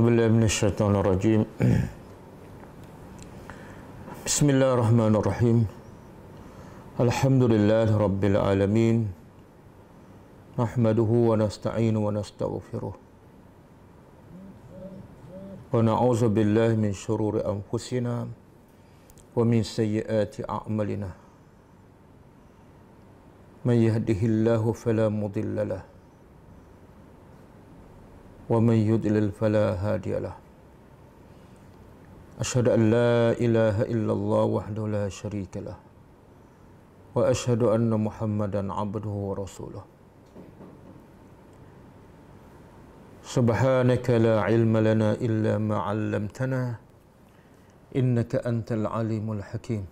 أعوذ بالله من الشيطان الرجيم بسم الله الرحمن الرحيم الحمد لله رب العالمين نحمده ونستعين ونستغفره ونعوذ بالله من شرور أنفسنا ومن سيئات أعمالنا من يهده الله فلا مضل له ومن يضلل فلا هادي له أشهد أن لا إله إلا الله وحده لا شريك له وأشهد أن محمدا عبده ورسوله سبحانك لا علم لنا إلا ما علمتنا إنك أنت العليم الحكيم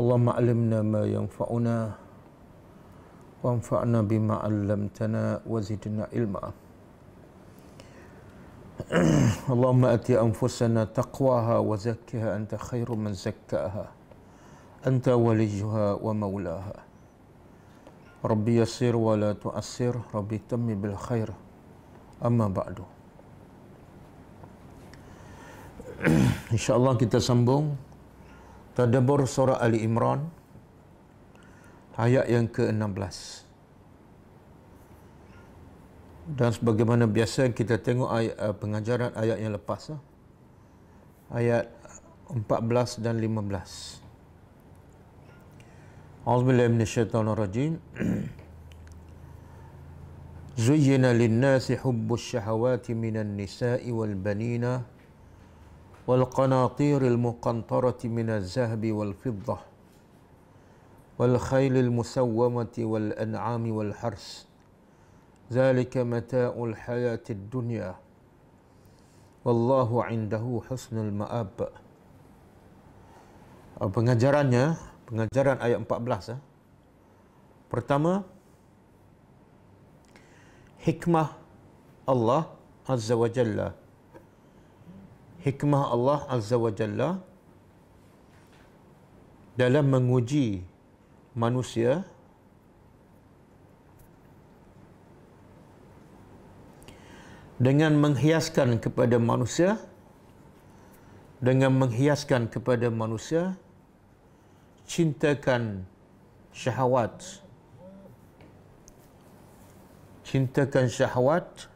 اللهم علمنا ما ينفعنا وانفعنا بما علمتنا وزدنا علما اللهم ات انفسنا تقواها وزكها انت خير من زكاها انت وليها ومولاها ربي يسر ولا تؤسر ربي تم بالخير أما بعد إن شاء kita sambung تدبر سورة Ali Imran ayat yang ke-16 dan sebagaimana biasa kita tengok ayat, uh, eh, pengajaran ayat yang lepas uh. ayat 14 dan 15 A'udzubillahi minasyaitonir rajim زين للناس حب wal من النساء والبنين والقناطير المقنطره من wal fiddah. والخيل المسومة والأنعام والحرس ذلك متاع الحياة الدنيا والله عنده حسن المآب pengajarannya pengajaran ayat 14 eh. Ah. pertama hikmah Allah Azza wa Jalla hikmah Allah Azza wa Jalla dalam menguji manusia dengan menghiaskan kepada manusia dengan menghiaskan kepada manusia cintakan syahwat cintakan syahwat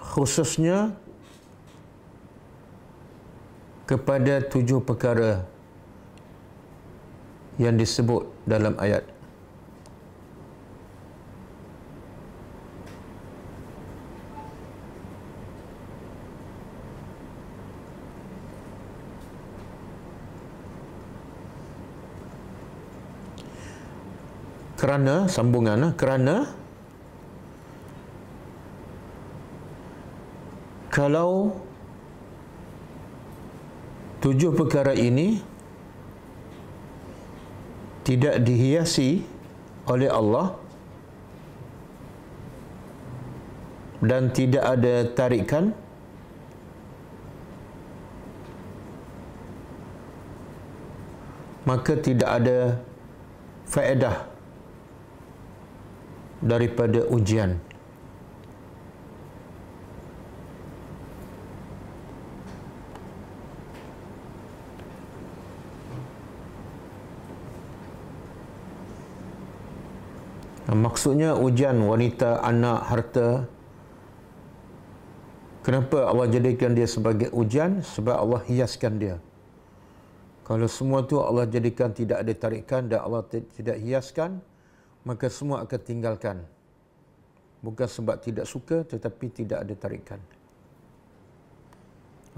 khususnya kepada tujuh perkara yang disebut dalam ayat kerana sambungan ah, kerana kalau tujuh perkara ini tidak dihiasi oleh Allah dan tidak ada tarikan maka tidak ada faedah daripada ujian. Maksudnya ujian wanita, anak, harta. Kenapa Allah jadikan dia sebagai ujian? Sebab Allah hiaskan dia. Kalau semua tu Allah jadikan tidak ada tarikan dan Allah tidak hiaskan, maka semua akan tinggalkan. Bukan sebab tidak suka tetapi tidak ada tarikan.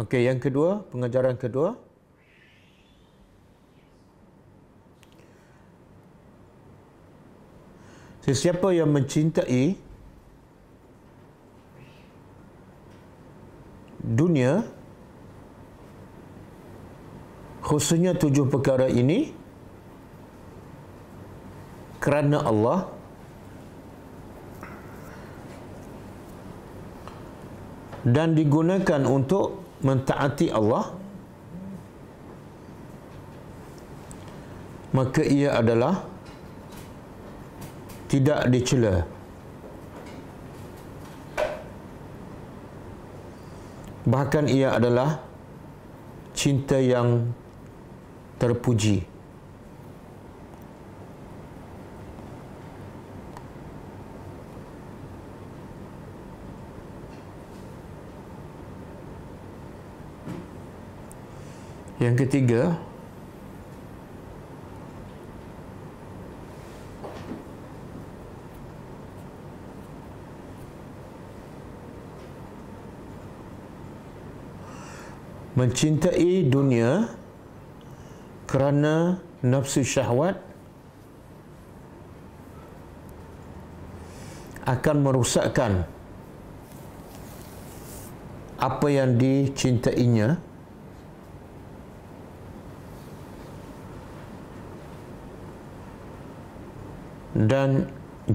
Okey, yang kedua, pengajaran kedua. Sesiapa yang mencintai dunia khususnya tujuh perkara ini kerana Allah dan digunakan untuk mentaati Allah maka ia adalah tidak dicela. Bahkan ia adalah cinta yang terpuji. Yang ketiga, mencintai dunia kerana nafsu syahwat akan merusakkan apa yang dicintainya dan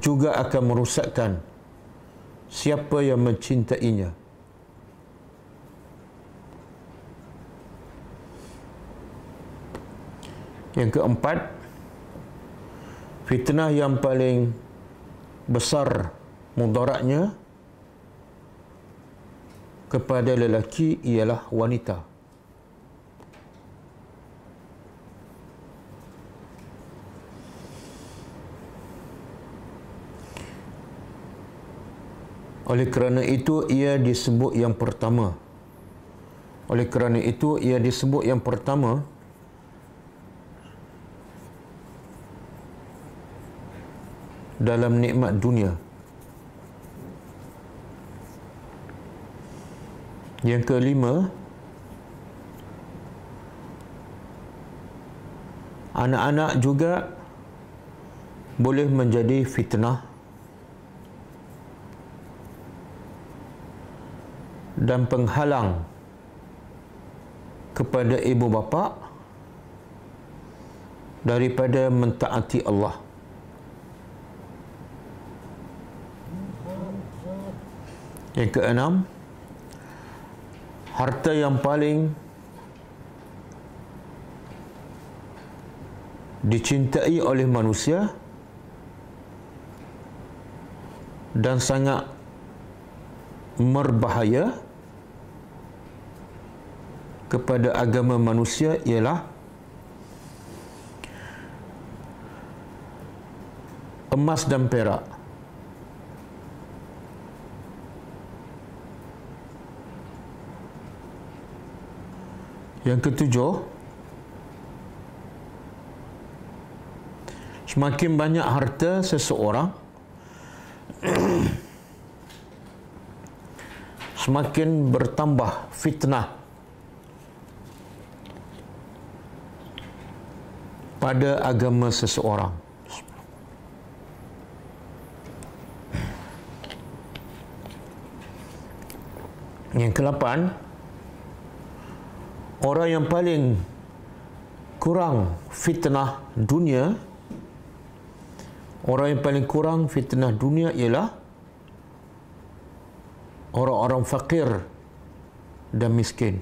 juga akan merusakkan siapa yang mencintainya. Yang keempat Fitnah yang paling besar mudaratnya kepada lelaki ialah wanita. Oleh kerana itu ia disebut yang pertama. Oleh kerana itu ia disebut yang pertama. dalam nikmat dunia. Yang kelima, anak-anak juga boleh menjadi fitnah dan penghalang kepada ibu bapa daripada mentaati Allah. Yang keenam Harta yang paling Dicintai oleh manusia Dan sangat Merbahaya Kepada agama manusia ialah Emas dan perak Yang ketujuh Semakin banyak harta seseorang Semakin bertambah fitnah Pada agama seseorang Yang kelapan, orang yang paling kurang fitnah dunia orang yang paling kurang fitnah dunia ialah orang-orang fakir dan miskin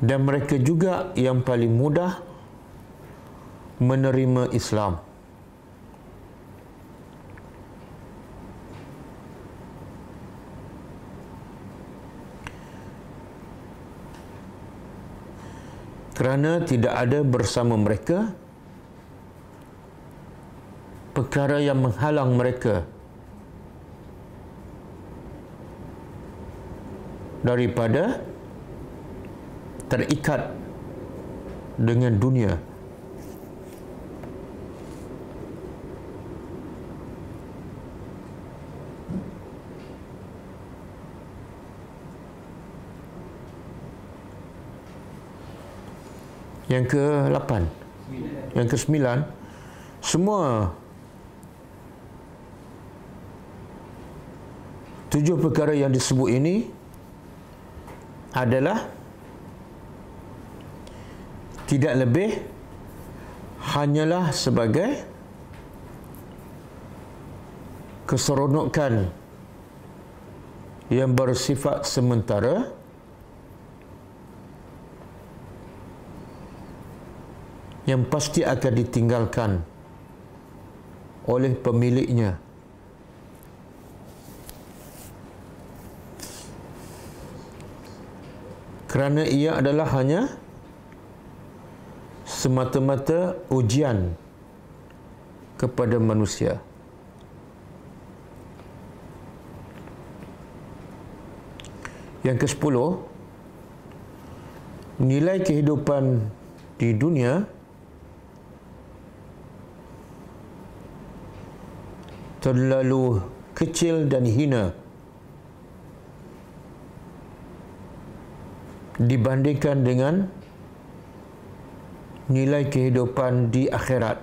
dan mereka juga yang paling mudah menerima Islam. kerana tidak ada bersama mereka perkara yang menghalang mereka daripada terikat dengan dunia yang ke-8 yang ke-9 semua tujuh perkara yang disebut ini adalah tidak lebih hanyalah sebagai keseronokan yang bersifat sementara sementara yang pasti akan ditinggalkan oleh pemiliknya kerana ia adalah hanya semata-mata ujian kepada manusia yang ke-10 nilai kehidupan di dunia terlalu kecil dan hina dibandingkan dengan nilai kehidupan di akhirat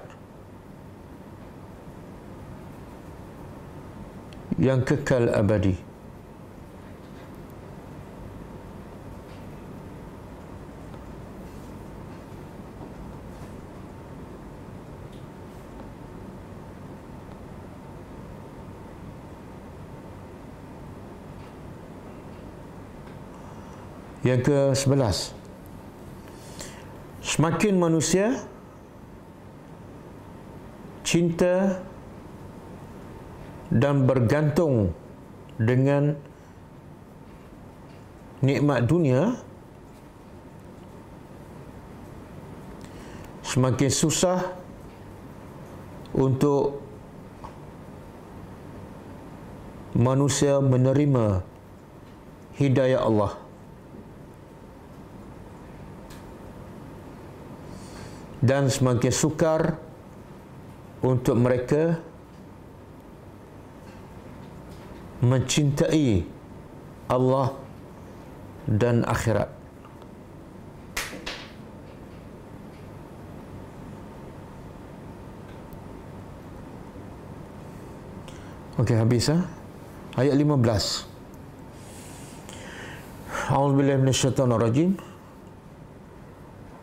yang kekal abadi. Yang ke sebelas Semakin manusia Cinta Dan bergantung Dengan Nikmat dunia Semakin susah Untuk Manusia menerima Hidayah Allah dan semakin sukar untuk mereka mencintai Allah dan akhirat. Okey habis ah. Ha? Ayat 15. A'udzu billahi minasyaitonir rajim.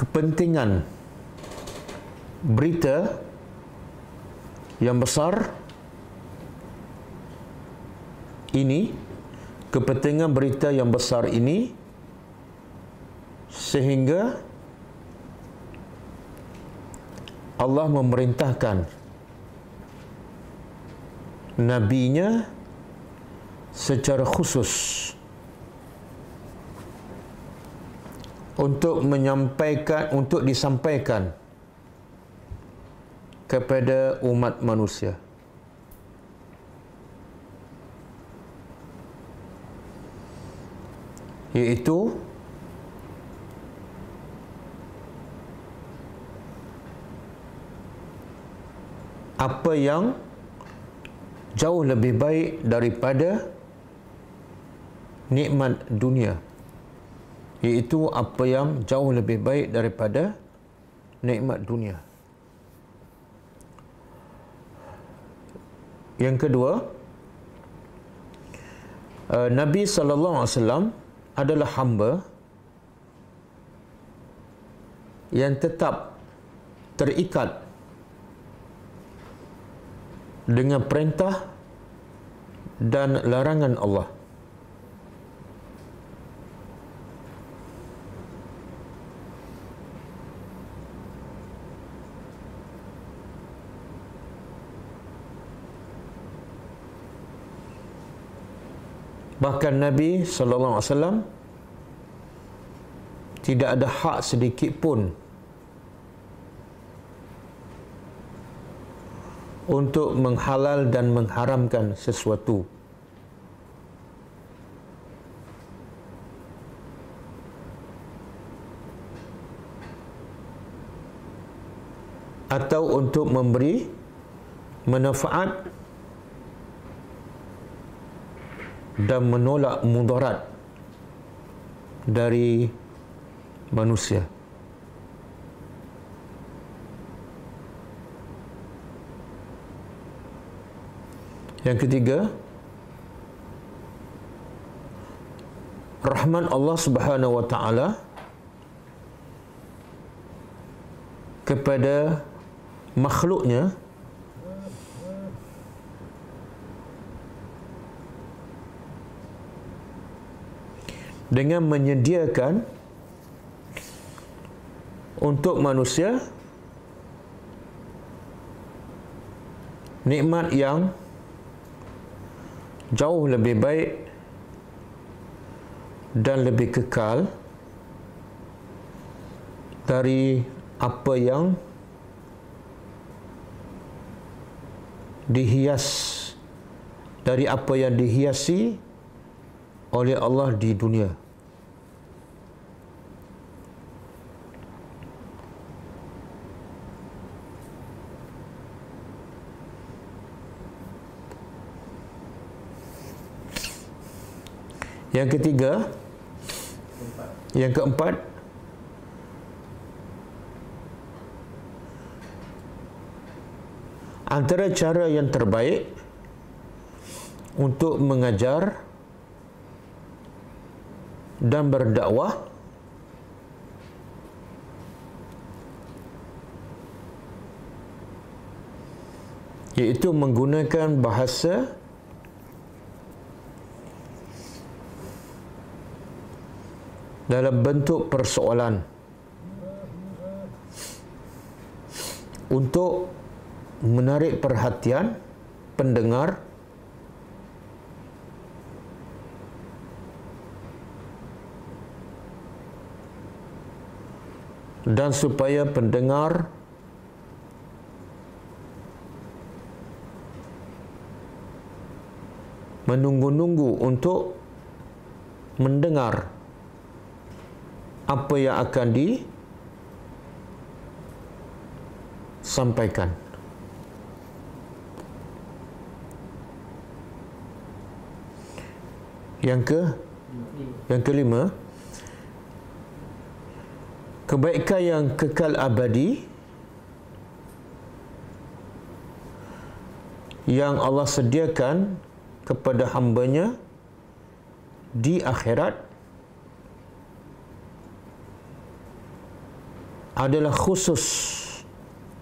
kepentingan berita yang besar ini kepentingan berita yang besar ini sehingga Allah memerintahkan nabinya secara khusus untuk menyampaikan untuk disampaikan kepada umat manusia. Iaitu apa yang jauh lebih baik daripada nikmat dunia iaitu apa yang jauh lebih baik daripada nikmat dunia. Yang kedua, uh, Nabi sallallahu alaihi wasallam adalah hamba yang tetap terikat dengan perintah dan larangan Allah. Bahkan Nabi SAW tidak ada hak sedikit pun untuk menghalal dan mengharamkan sesuatu. atau untuk memberi manfaat dan menolak mudarat dari manusia. Yang ketiga, Rahman Allah Subhanahu wa taala kepada makhluknya dengan menyediakan untuk manusia nikmat yang jauh lebih baik dan lebih kekal dari apa yang dihias dari apa yang dihiasi oleh Allah di dunia Yang ketiga Yang keempat Antara cara yang terbaik untuk mengajar dan berdakwah iaitu menggunakan bahasa dalam bentuk persoalan untuk menarik perhatian pendengar dan supaya pendengar menunggu-nunggu untuk mendengar apa yang akan di sampaikan yang ke yang kelima kebaikan yang kekal abadi yang Allah sediakan kepada hambanya di akhirat adalah khusus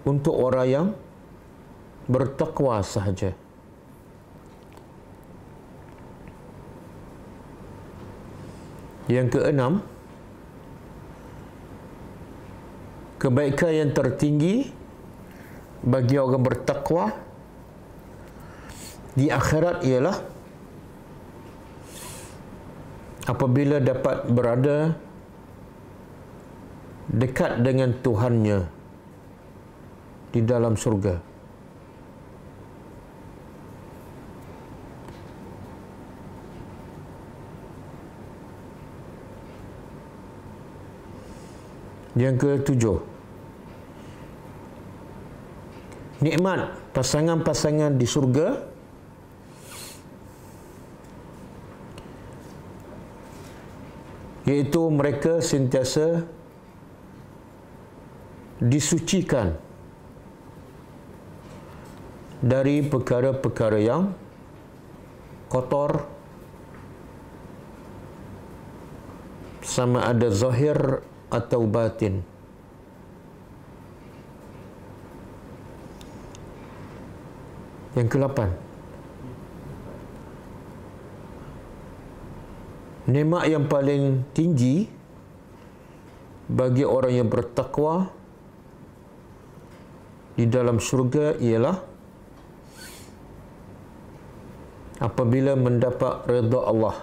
untuk orang yang bertakwa sahaja. Yang keenam, kebaikan yang tertinggi bagi orang bertakwa di akhirat ialah apabila dapat berada dekat dengan Tuhannya di dalam surga. Yang ketujuh Nikmat pasangan-pasangan di surga Iaitu mereka sentiasa Disucikan Dari perkara-perkara yang Kotor Sama ada zahir atau batin yang ke-8 nikmat yang paling tinggi bagi orang yang bertakwa di dalam syurga ialah apabila mendapat redha Allah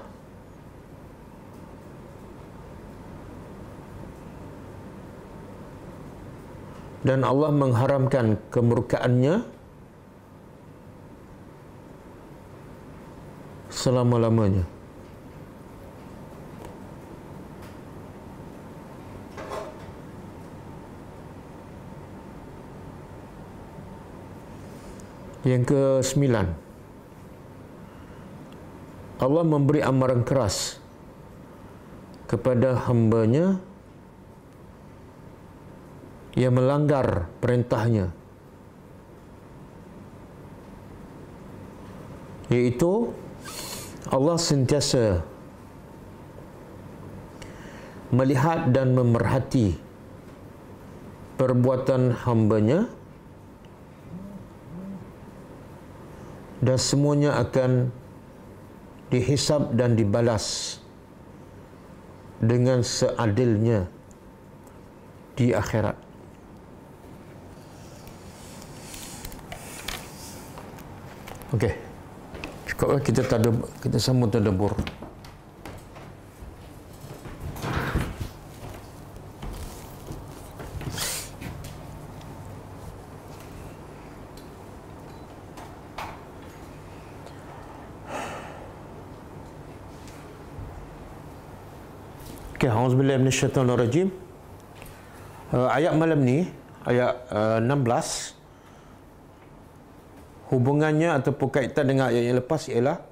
dan Allah mengharamkan kemurkaannya selama-lamanya. Yang ke sembilan Allah memberi amaran keras kepada hambanya nya yang melanggar perintahnya iaitu Allah sentiasa melihat dan memerhati perbuatan hambanya dan semuanya akan dihisap dan dibalas dengan seadilnya di akhirat. Okey. Cukuplah kita tadu kita semua terdebur. Okey, auzubillahi minasyaitanirrajim. Uh, ayat malam ni, ayat uh, 16 hubungannya ataupun kaitan dengan ayat yang lepas ialah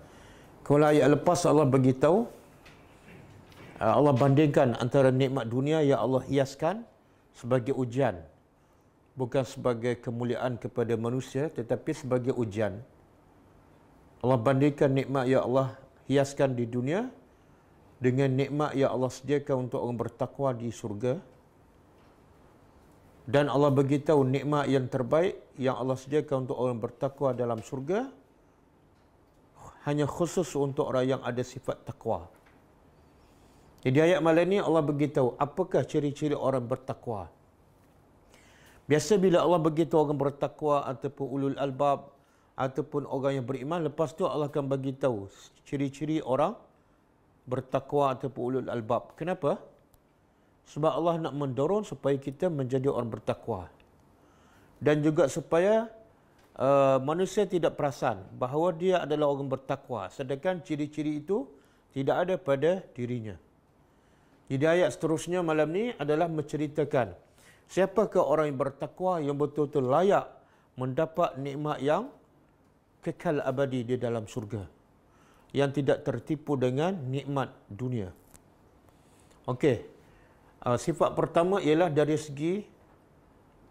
kalau ayat lepas Allah beritahu eh, Allah bandingkan antara nikmat dunia yang Allah hiaskan sebagai ujian bukan sebagai kemuliaan kepada manusia tetapi sebagai ujian Allah bandingkan nikmat yang Allah hiaskan di dunia dengan nikmat yang Allah sediakan untuk orang bertakwa di surga dan Allah beritahu nikmat yang terbaik yang Allah sediakan untuk orang bertakwa dalam surga hanya khusus untuk orang yang ada sifat takwa. Jadi ayat malam ini Allah beritahu apakah ciri-ciri orang bertakwa. Biasa bila Allah beritahu orang bertakwa ataupun ulul albab ataupun orang yang beriman lepas tu Allah akan beritahu ciri-ciri orang bertakwa ataupun ulul albab. Kenapa? Kenapa? sebab Allah nak mendorong supaya kita menjadi orang bertakwa dan juga supaya uh, manusia tidak perasan bahawa dia adalah orang bertakwa sedangkan ciri-ciri itu tidak ada pada dirinya. Jadi ayat seterusnya malam ni adalah menceritakan siapakah orang yang bertakwa yang betul-betul layak mendapat nikmat yang kekal abadi di dalam surga yang tidak tertipu dengan nikmat dunia. Okey. Ah, sifat pertama ialah dari segi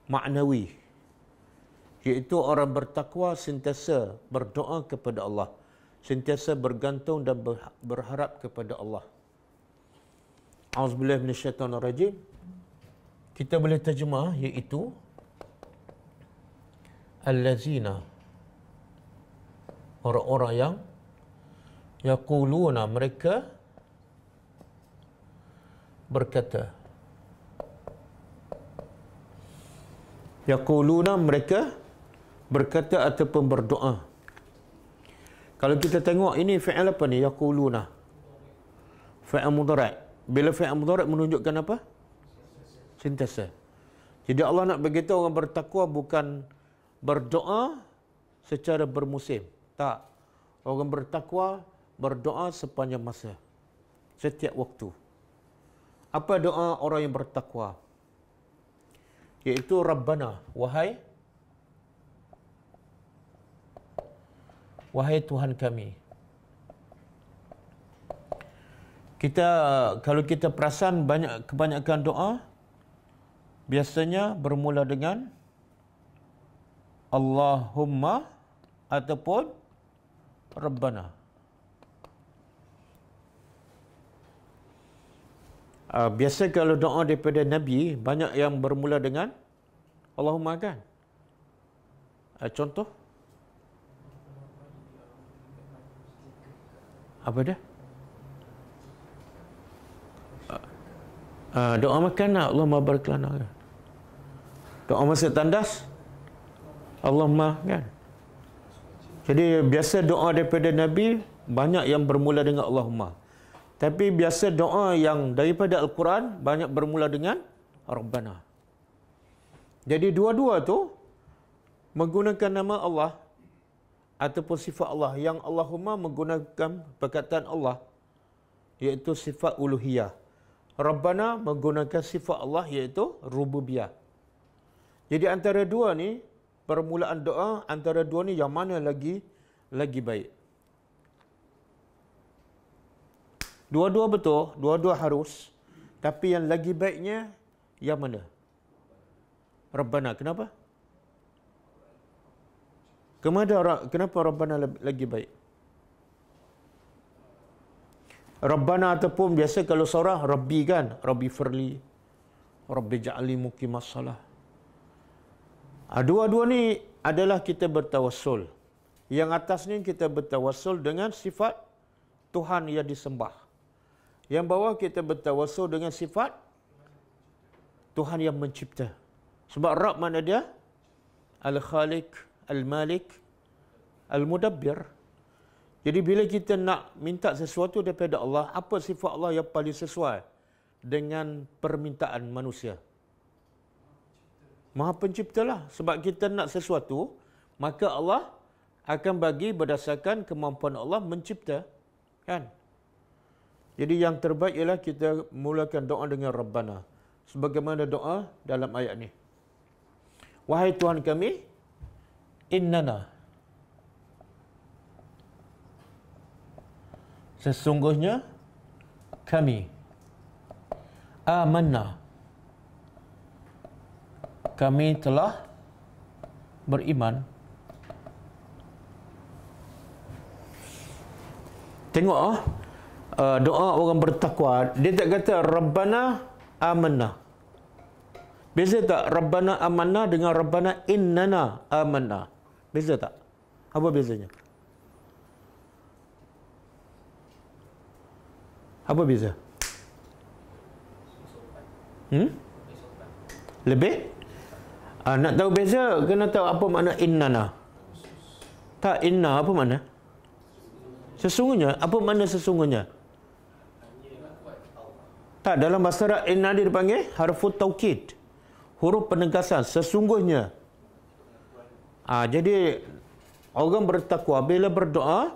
maknawi iaitu orang bertakwa sentiasa berdoa kepada Allah sentiasa bergantung dan berharap kepada Allah auzubillahi rajim. kita boleh terjemah iaitu allazina orang-orang yang yaquluna mereka berkata Yaquluna mereka berkata ataupun berdoa. Kalau kita tengok ini fi'il apa ni? Yaquluna. Fi'il mudhari'. Bila fi'il mudhari' menunjukkan apa? Sintesa. Jadi Allah nak beritahu orang bertakwa bukan berdoa secara bermusim. Tak. Orang bertakwa berdoa sepanjang masa. Setiap waktu. Apa doa orang yang bertakwa? iaitu Rabbana, wahai wahai Tuhan kami. Kita kalau kita perasan banyak kebanyakan doa biasanya bermula dengan Allahumma ataupun Rabbana. uh, biasa kalau doa daripada Nabi banyak yang bermula dengan Allahumma kan. Uh, contoh apa dah? Uh, ah, doa makan lah, Allah mabarakalana kan? Doa masa tandas Allahumma kan? Jadi biasa doa daripada Nabi banyak yang bermula dengan Allahumma. Tapi biasa doa yang daripada Al-Quran banyak bermula dengan Rabbana. Jadi dua-dua tu menggunakan nama Allah ataupun sifat Allah yang Allahumma menggunakan perkataan Allah iaitu sifat uluhiyah. Rabbana menggunakan sifat Allah iaitu rububiyah. Jadi antara dua ni permulaan doa antara dua ni yang mana lagi lagi baik? Dua-dua betul, dua-dua harus. Tapi yang lagi baiknya, yang mana? Rabbana, kenapa? Kemana orang, kenapa Rabbana lagi baik? Rabbana ataupun biasa kalau seorang Rabbi kan, Rabbi Firli, Rabbi jali Mukimah Salah. Ah, dua-dua ni adalah kita bertawassul. Yang atas ni kita bertawassul dengan sifat Tuhan yang disembah. Yang bawah kita bertawasul dengan sifat Tuhan yang mencipta. Sebab Rabb mana dia? al Khalik, Al-Malik, Al-Mudabbir. Jadi bila kita nak minta sesuatu daripada Allah, apa sifat Allah yang paling sesuai dengan permintaan manusia? Maha pencipta lah. Sebab kita nak sesuatu, maka Allah akan bagi berdasarkan kemampuan Allah mencipta. Kan? Jadi yang terbaik ialah kita mulakan doa dengan Rabbana. Sebagaimana doa dalam ayat ini. Wahai Tuhan kami, innana. Sesungguhnya kami amanna. Kami telah beriman. Tengok ah uh, doa orang bertakwa, dia tak kata Rabbana amanna. Beza tak Rabbana amanna dengan Rabbana innana amanna? Beza tak? Apa bezanya? Apa beza? Hmm? Lebih? Uh, nak tahu beza, kena tahu apa makna innana. Tak, inna apa makna? Sesungguhnya, apa mana sesungguhnya? Tak, dalam bahasa Arab Al-Nadir panggil harfut taukid. Huruf penegasan sesungguhnya. Ha, jadi orang bertakwa bila berdoa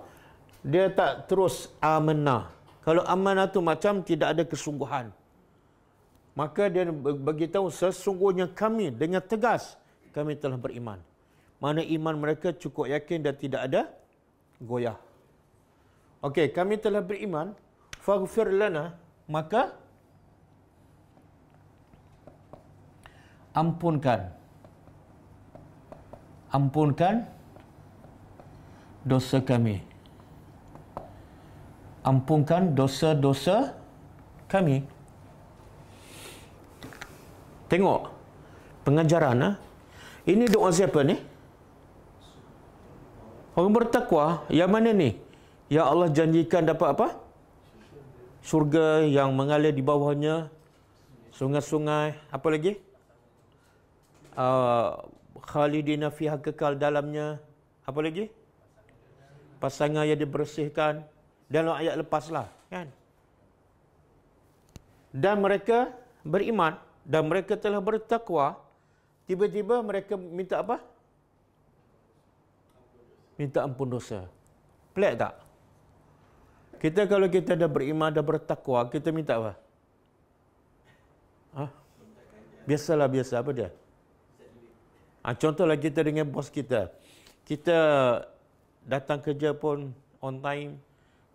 dia tak terus amanah. Kalau amanah tu macam tidak ada kesungguhan. Maka dia bagi tahu sesungguhnya kami dengan tegas kami telah beriman. Mana iman mereka cukup yakin dan tidak ada goyah. Okey, kami telah beriman. Faghfir lana. Maka ampunkan ampunkan dosa kami ampunkan dosa-dosa kami tengok pengajaran ha? ini doa siapa ni orang bertakwa yang mana ni Ya Allah janjikan dapat apa? Surga yang mengalir di bawahnya sungai-sungai, apa lagi? uh, khalidina fiha kekal dalamnya apa lagi pasangan yang dibersihkan dalam ayat lepaslah kan dan mereka beriman dan mereka telah bertakwa tiba-tiba mereka minta apa minta ampun dosa pelik tak kita kalau kita dah beriman dah bertakwa kita minta apa ha? biasalah biasa apa dia Ha, ah, lagi, kita dengan bos kita. Kita datang kerja pun on time.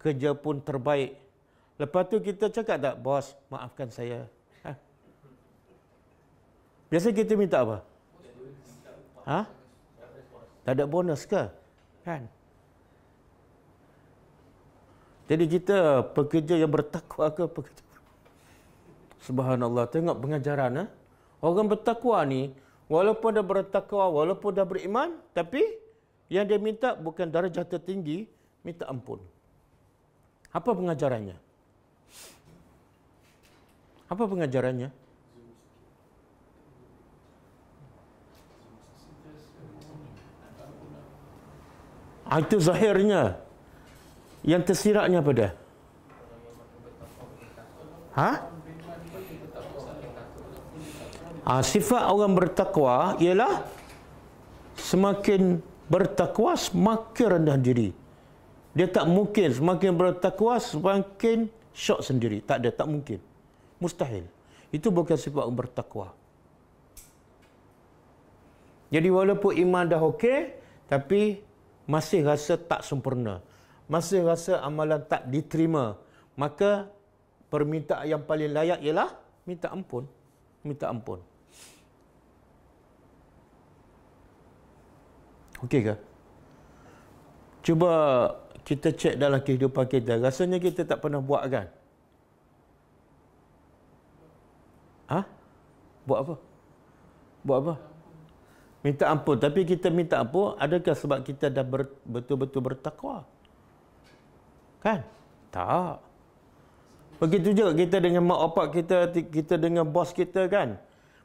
Kerja pun terbaik. Lepas tu kita cakap tak, bos maafkan saya. Ha? Biasa kita minta apa? Ha? Tak ada bonus ke? Kan? Jadi kita pekerja yang bertakwa ke pekerja? Subhanallah, tengok pengajaran. Ha? Orang bertakwa ni, Walaupun dah bertakwa, walaupun dah beriman, tapi yang dia minta bukan darjah tertinggi, minta ampun. Apa pengajarannya? Apa pengajarannya? Ah, itu zahirnya. Yang tersiratnya apa dia? Ha? Ha, sifat orang bertakwa ialah semakin bertakwa semakin rendah diri. Dia tak mungkin semakin bertakwa semakin syok sendiri. Tak ada, tak mungkin. Mustahil. Itu bukan sifat orang bertakwa. Jadi walaupun iman dah okey, tapi masih rasa tak sempurna. Masih rasa amalan tak diterima. Maka permintaan yang paling layak ialah minta ampun. Minta ampun. Okey ke? Cuba kita cek dalam kehidupan kita. Rasanya kita tak pernah buat kan? Ha? Buat apa? Buat apa? Minta ampun. Tapi kita minta ampun, adakah sebab kita dah betul-betul bertakwa? Kan? Tak. Begitu juga kita dengan mak opak kita, kita dengan bos kita Kan?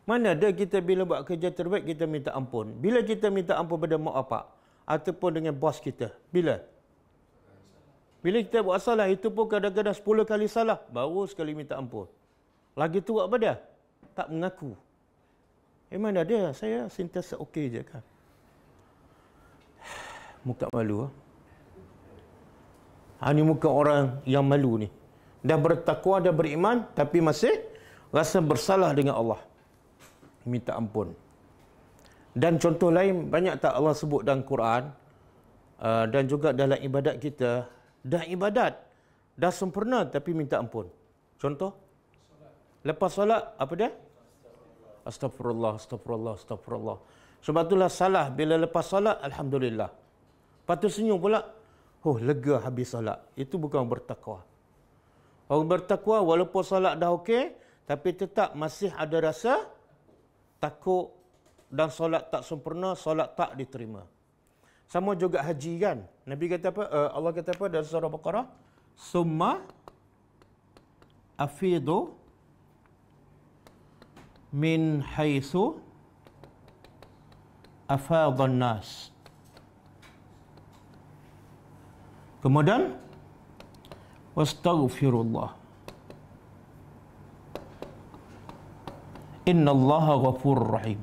Mana ada kita bila buat kerja terbaik, kita minta ampun. Bila kita minta ampun pada mak bapak? Ataupun dengan bos kita? Bila? Bila kita buat salah, itu pun kadang-kadang 10 kali salah. Baru sekali minta ampun. Lagi tu apa apa Tak mengaku. Eh mana dia? Saya sentiasa okey je kan. Muka malu. Ha? ha ni muka orang yang malu ni. Dah bertakwa, dah beriman, tapi masih rasa bersalah dengan Allah minta ampun. Dan contoh lain banyak tak Allah sebut dalam Quran uh, dan juga dalam ibadat kita dah ibadat dah sempurna tapi minta ampun. Contoh lepas solat apa dia? Astagfirullah, astagfirullah, astagfirullah. Sebab itulah salah bila lepas solat alhamdulillah. Patut senyum pula. Oh, lega habis solat. Itu bukan bertakwa. Orang bertakwa walaupun solat dah okey tapi tetap masih ada rasa takut dan solat tak sempurna, solat tak diterima. Sama juga haji kan. Nabi kata apa? Uh, Allah kata apa dalam surah Al-Baqarah? Summa afidu min haythu afadhan nas. Kemudian, wastaghfirullah. Allah. Inna Allah ghafur rahim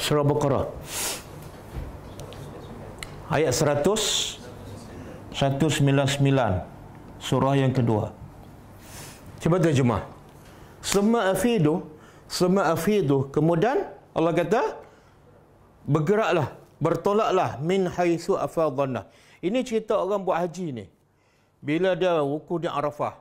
Surah Al-Baqarah Ayat sembilan sembilan Surah yang kedua Cuba terjemah Semua afidu semua afidu Kemudian Allah kata Bergeraklah Bertolaklah Min afal afadhanah Ini cerita orang buat haji ni bila dia wukuf di Arafah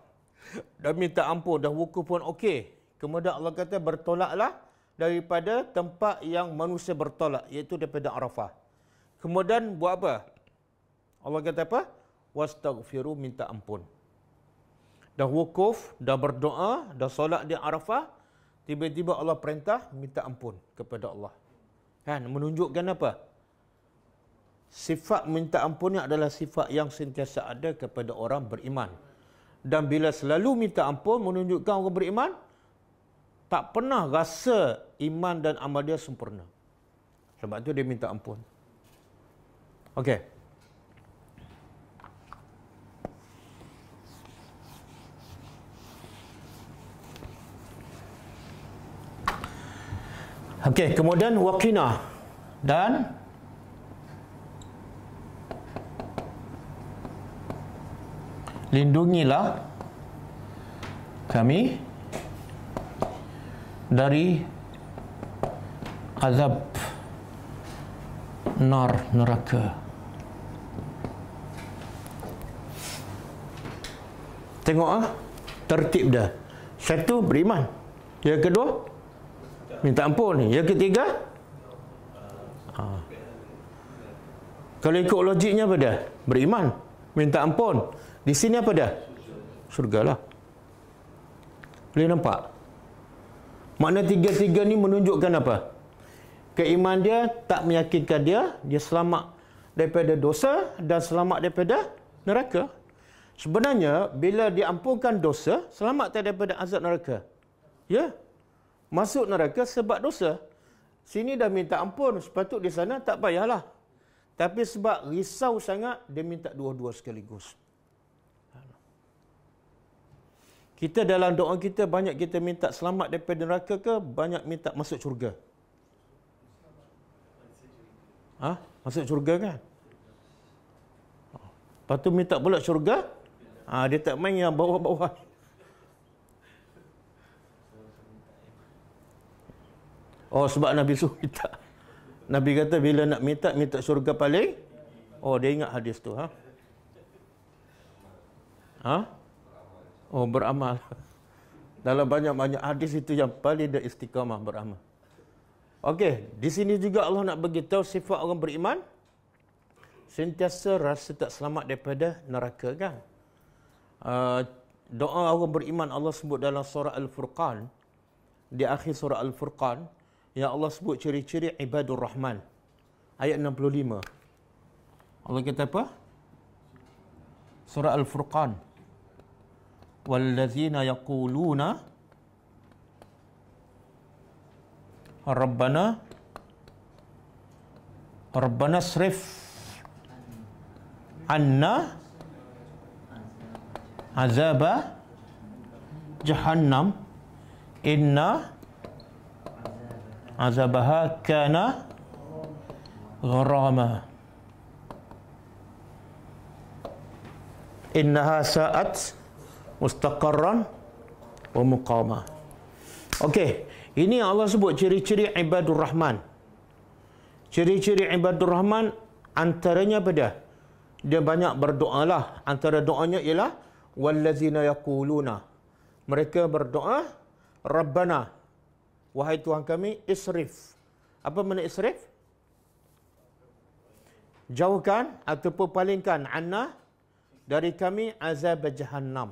dan minta ampun dah wukuf pun okey. Kemudian Allah kata bertolaklah daripada tempat yang manusia bertolak iaitu daripada Arafah. Kemudian buat apa? Allah kata apa? Wastaghfiru minta ampun. Dah wukuf, dah berdoa, dah solat di Arafah, tiba-tiba Allah perintah minta ampun kepada Allah. Kan menunjukkan apa? sifat minta ampunnya adalah sifat yang sentiasa ada kepada orang beriman. Dan bila selalu minta ampun menunjukkan orang beriman, tak pernah rasa iman dan amal dia sempurna. Sebab itu dia minta ampun. Okey. Okey, kemudian waqinah dan lindungilah kami dari azab nar neraka tengok ah tertib dah satu beriman yang kedua minta ampun yang ketiga ha. kalau ikut logiknya apa dah beriman minta ampun di sini apa dia? Syurga lah. Boleh nampak? Makna tiga-tiga ni menunjukkan apa? Keiman dia tak meyakinkan dia, dia selamat daripada dosa dan selamat daripada neraka. Sebenarnya, bila diampunkan dosa, selamat tak daripada azab neraka. Ya? Masuk neraka sebab dosa. Sini dah minta ampun, sepatut di sana tak payahlah. Tapi sebab risau sangat, dia minta dua-dua sekaligus. Kita dalam doa kita banyak kita minta selamat daripada neraka ke banyak minta masuk syurga? Ha? Masuk syurga kan? Lepas tu minta pula syurga? Ha, dia tak main yang bawah-bawah. Oh sebab Nabi suruh minta. Nabi kata bila nak minta, minta syurga paling. Oh dia ingat hadis tu. Ha? Ha? Oh, beramal. Dalam banyak-banyak hadis itu yang paling dia istiqamah beramal. Okey, di sini juga Allah nak beritahu sifat orang beriman. Sentiasa rasa tak selamat daripada neraka kan? Uh, doa orang beriman Allah sebut dalam surah Al-Furqan. Di akhir surah Al-Furqan. Yang Allah sebut ciri-ciri ibadur rahman. Ayat 65. Allah kata apa? Surah Al-Furqan. Al-Furqan. والذين يقولون ربنا ربنا اصرف عنا عذاب جهنم إن عذابها كان غراما إنها ساءت mustaqarran wa muqama. Okey, ini Allah sebut ciri-ciri ibadur rahman. Ciri-ciri ibadur rahman antaranya apa dia? Dia banyak berdoa lah. Antara doanya ialah wallazina yaquluna. Mereka berdoa Rabbana wahai Tuhan kami isrif. Apa makna isrif? Jauhkan ataupun palingkan anna dari kami azab jahannam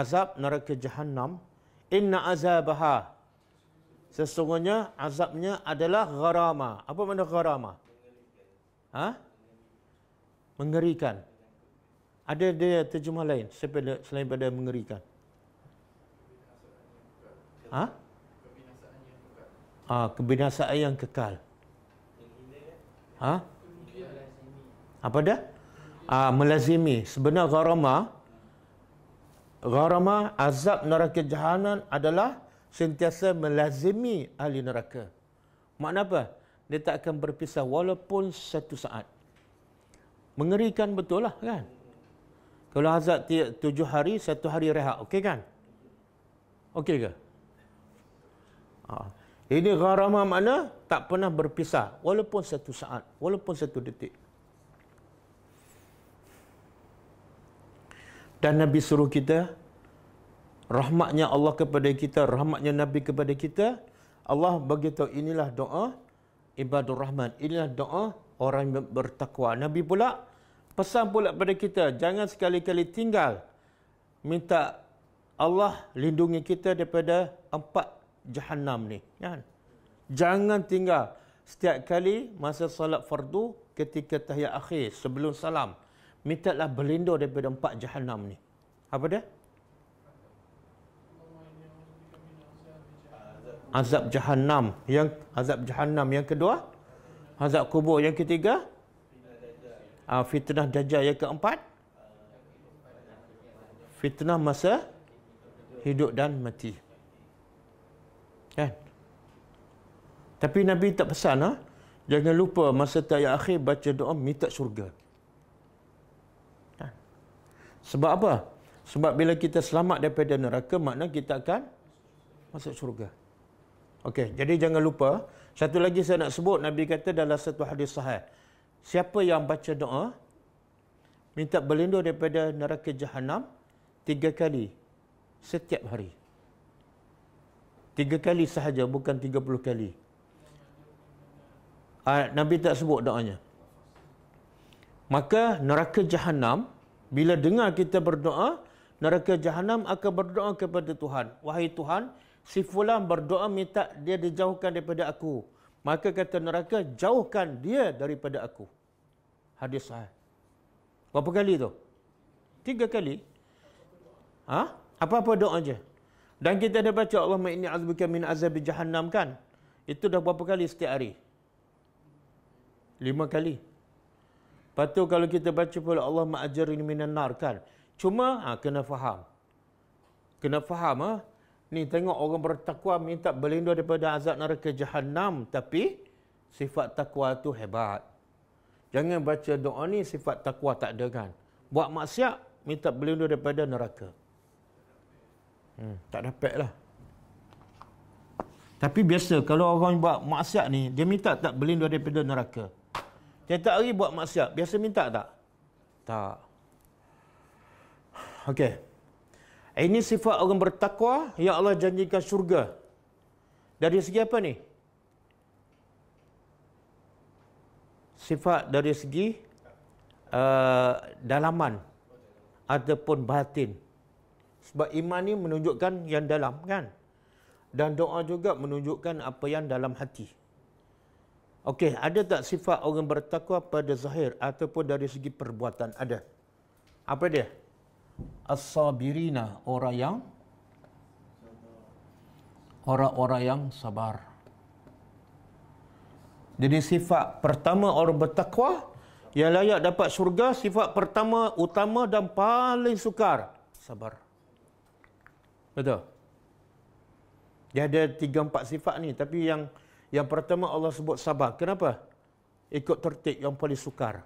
azab neraka jahannam inna azabaha sesungguhnya azabnya adalah gharama apa makna gharama ha mengerikan ada dia terjemah lain selain pada mengerikan ha ha kebinasaan yang kekal ha apa dah ha, melazimi sebenarnya gharama gharamah azab neraka jahanan adalah sentiasa melazimi ahli neraka. Makna apa? Dia tak akan berpisah walaupun satu saat. Mengerikan betul lah kan? Kalau azab tujuh hari, satu hari rehat. Okey kan? Okey ke? Ha. Ini gharamah makna tak pernah berpisah walaupun satu saat, walaupun satu detik. Dan Nabi suruh kita rahmatnya Allah kepada kita, rahmatnya Nabi kepada kita. Allah beritahu inilah doa Ibadur Rahman. Inilah doa orang yang bertakwa. Nabi pula pesan pula kepada kita. Jangan sekali-kali tinggal minta Allah lindungi kita daripada empat jahannam ni. Kan? Jangan tinggal. Setiap kali masa salat fardu ketika tahiyat akhir sebelum salam mintalah berlindung daripada empat jahanam ni. Apa dia? Azab jahanam yang azab jahanam yang kedua, azab kubur yang ketiga, uh, fitnah dajjal yang keempat, fitnah masa hidup dan mati. Kan? Tapi Nabi tak pesan ha? Jangan lupa masa tayat akhir baca doa minta syurga. Sebab apa? Sebab bila kita selamat daripada neraka, makna kita akan masuk syurga. Okey, jadi jangan lupa. Satu lagi saya nak sebut, Nabi kata dalam satu hadis sahih. Siapa yang baca doa, minta berlindung daripada neraka jahanam tiga kali setiap hari. Tiga kali sahaja, bukan tiga puluh kali. Ah, Nabi tak sebut doanya. Maka neraka jahanam bila dengar kita berdoa, neraka jahanam akan berdoa kepada Tuhan. Wahai Tuhan, si fulan berdoa minta dia dijauhkan daripada aku. Maka kata neraka, jauhkan dia daripada aku. Hadis sahih. Berapa kali tu? Tiga kali. Ha? Apa-apa doa je. Dan kita ada baca Allah ma'ini azbuka min azab jahannam kan? Itu dah berapa kali setiap hari? Lima kali. Lepas tu kalau kita baca pula Allah ma'ajarin minan nar kan. Cuma ha, kena faham. Kena faham ha? Ni tengok orang bertakwa minta berlindung daripada azab neraka jahanam tapi sifat takwa tu hebat. Jangan baca doa ni sifat takwa tak ada kan. Buat maksiat minta berlindung daripada neraka. Hmm, tak dapat lah. Tapi biasa kalau orang buat maksiat ni dia minta tak berlindung daripada neraka. Tiap-tiap hari buat maksiat. Biasa minta tak? Tak. Okey. Ini sifat orang bertakwa. yang Allah janjikan syurga. Dari segi apa ni? Sifat dari segi uh, dalaman ataupun batin. Sebab iman ni menunjukkan yang dalam kan? Dan doa juga menunjukkan apa yang dalam hati. Okey, ada tak sifat orang bertakwa pada zahir ataupun dari segi perbuatan? Ada. Apa dia? As-sabirina, orang yang orang-orang yang sabar. Jadi sifat pertama orang bertakwa yang layak dapat syurga, sifat pertama utama dan paling sukar, sabar. Betul. Dia ada tiga empat sifat ni tapi yang yang pertama Allah sebut sabar. Kenapa? Ikut tertib yang paling sukar.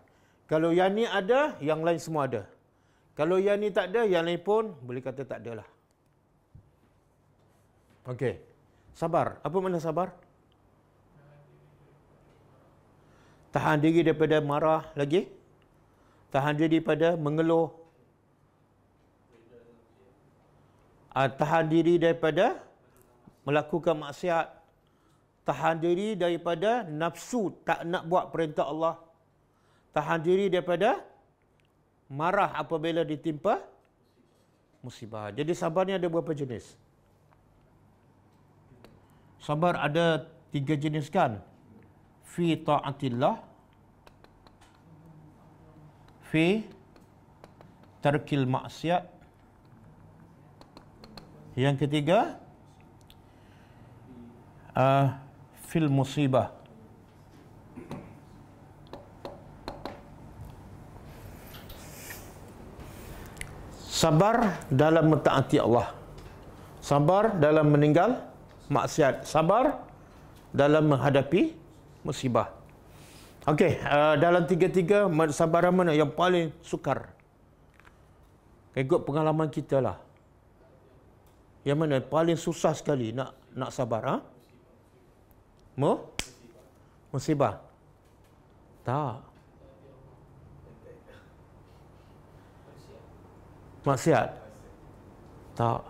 Kalau yang ni ada, yang lain semua ada. Kalau yang ni tak ada, yang lain pun boleh kata tak adalah. Okey. Sabar. Apa makna sabar? Tahan diri daripada marah lagi. Tahan diri daripada mengeluh. Ah, tahan diri daripada melakukan maksiat. Tahan diri daripada nafsu tak nak buat perintah Allah. Tahan diri daripada marah apabila ditimpa musibah. Jadi sabar ni ada berapa jenis? Sabar ada tiga jenis kan? Fi ta'atillah. Fi tarkil maksiat. Yang ketiga, uh, fil musibah Sabar dalam mentaati Allah Sabar dalam meninggal maksiat Sabar dalam menghadapi musibah Okey, uh, dalam tiga-tiga sabar mana yang paling sukar? Ikut pengalaman kita lah. Yang mana paling susah sekali nak nak sabar? Ha? Mu? Musibah. Tak. Maksiat? Tak.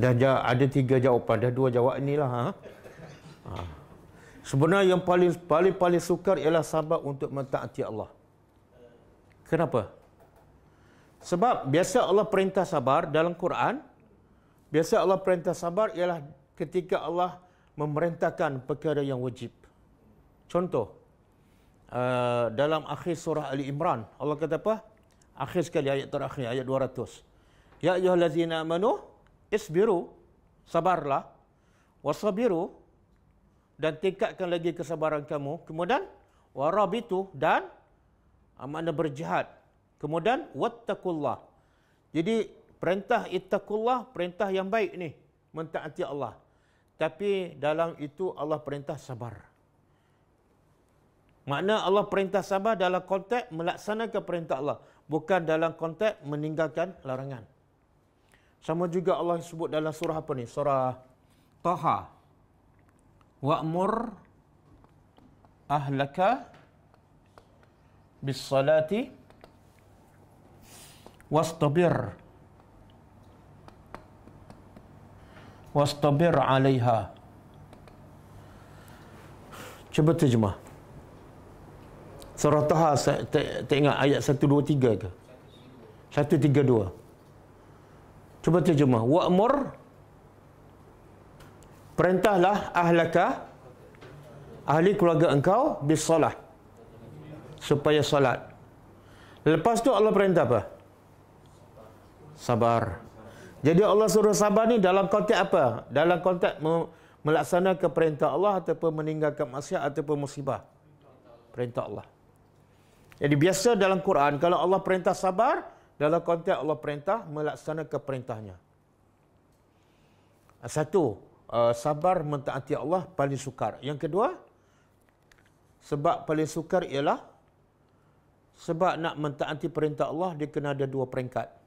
Dah ada tiga jawapan. Dah dua jawab inilah. Ha? Ha. Sebenarnya yang paling paling paling sukar ialah sabar untuk mentaati Allah. Kenapa? Sebab biasa Allah perintah sabar dalam Quran. Biasa Allah perintah sabar ialah ketika Allah memerintahkan perkara yang wajib. Contoh, uh, dalam akhir surah Ali Imran, Allah kata apa? Akhir sekali, ayat terakhir, ayat 200. Ya ayuh lazina amanu, isbiru, sabarlah, wasabiru, dan tingkatkan lagi kesabaran kamu. Kemudian, warabitu, dan amanah uh, berjihad. Kemudian, wattakullah. Jadi, perintah ittakullah, perintah yang baik ni, mentaati Allah. Tapi dalam itu Allah perintah sabar. Makna Allah perintah sabar dalam konteks melaksanakan perintah Allah. Bukan dalam konteks meninggalkan larangan. Sama juga Allah sebut dalam surah apa ni? Surah Taha. Wa'mur ahlaka bis salati was tabir. wastabir alaiha cuba terjemah surah Taha tengok ayat 123 ke 132 cuba terjemah wa'mur perintahlah ahlaka ahli keluarga engkau bisalah supaya salat lepas tu Allah perintah apa sabar jadi Allah suruh sabar ni dalam konteks apa? Dalam konteks melaksanakan perintah Allah ataupun meninggalkan maksiat ataupun musibah. Perintah Allah. Jadi biasa dalam Quran kalau Allah perintah sabar, dalam konteks Allah perintah melaksanakan perintahnya. Satu, eh, sabar mentaati Allah paling sukar. Yang kedua, sebab paling sukar ialah sebab nak mentaati perintah Allah dia kena ada dua peringkat.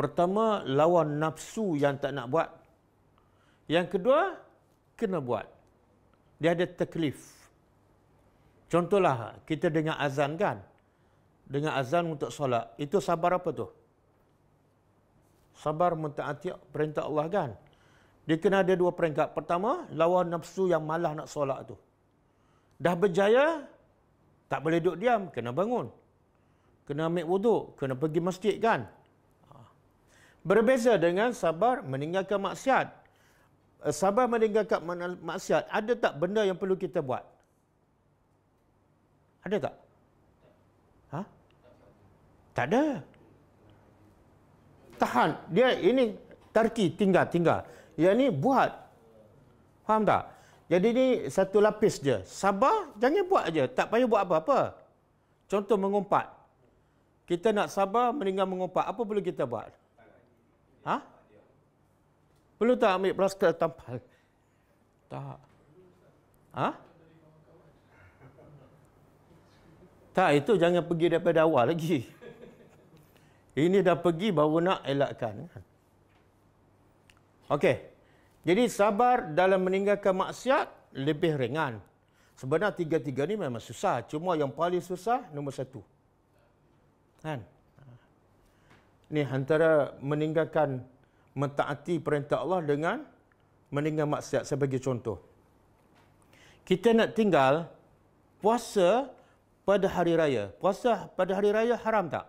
Pertama, lawan nafsu yang tak nak buat. Yang kedua, kena buat. Dia ada taklif. Contohlah, kita dengar azan kan? Dengar azan untuk solat. Itu sabar apa tu? Sabar mentaati perintah Allah kan? Dia kena ada dua peringkat. Pertama, lawan nafsu yang malah nak solat tu. Dah berjaya, tak boleh duduk diam. Kena bangun. Kena ambil wuduk. Kena pergi masjid kan? Berbeza dengan sabar meninggalkan maksiat. Eh, sabar meninggalkan maksiat, ada tak benda yang perlu kita buat? Ada tak? Ha? Tak ada. Tahan. Dia ini tarki, tinggal, tinggal. Yang ini buat. Faham tak? Jadi ini satu lapis je. Sabar, jangan buat aja. Tak payah buat apa-apa. Contoh mengumpat. Kita nak sabar, meninggal mengumpat. Apa perlu Kita buat. Ha? Perlu tak ambil plaster tampal? Tak. Ha? Tak, itu jangan pergi daripada awal lagi. Ini dah pergi baru nak elakkan. Kan? Okey. Jadi sabar dalam meninggalkan maksiat lebih ringan. Sebenarnya tiga-tiga ni memang susah. Cuma yang paling susah, nombor satu. Kan? Ha? ni antara meninggalkan mentaati perintah Allah dengan meninggal maksiat saya bagi contoh kita nak tinggal puasa pada hari raya puasa pada hari raya haram tak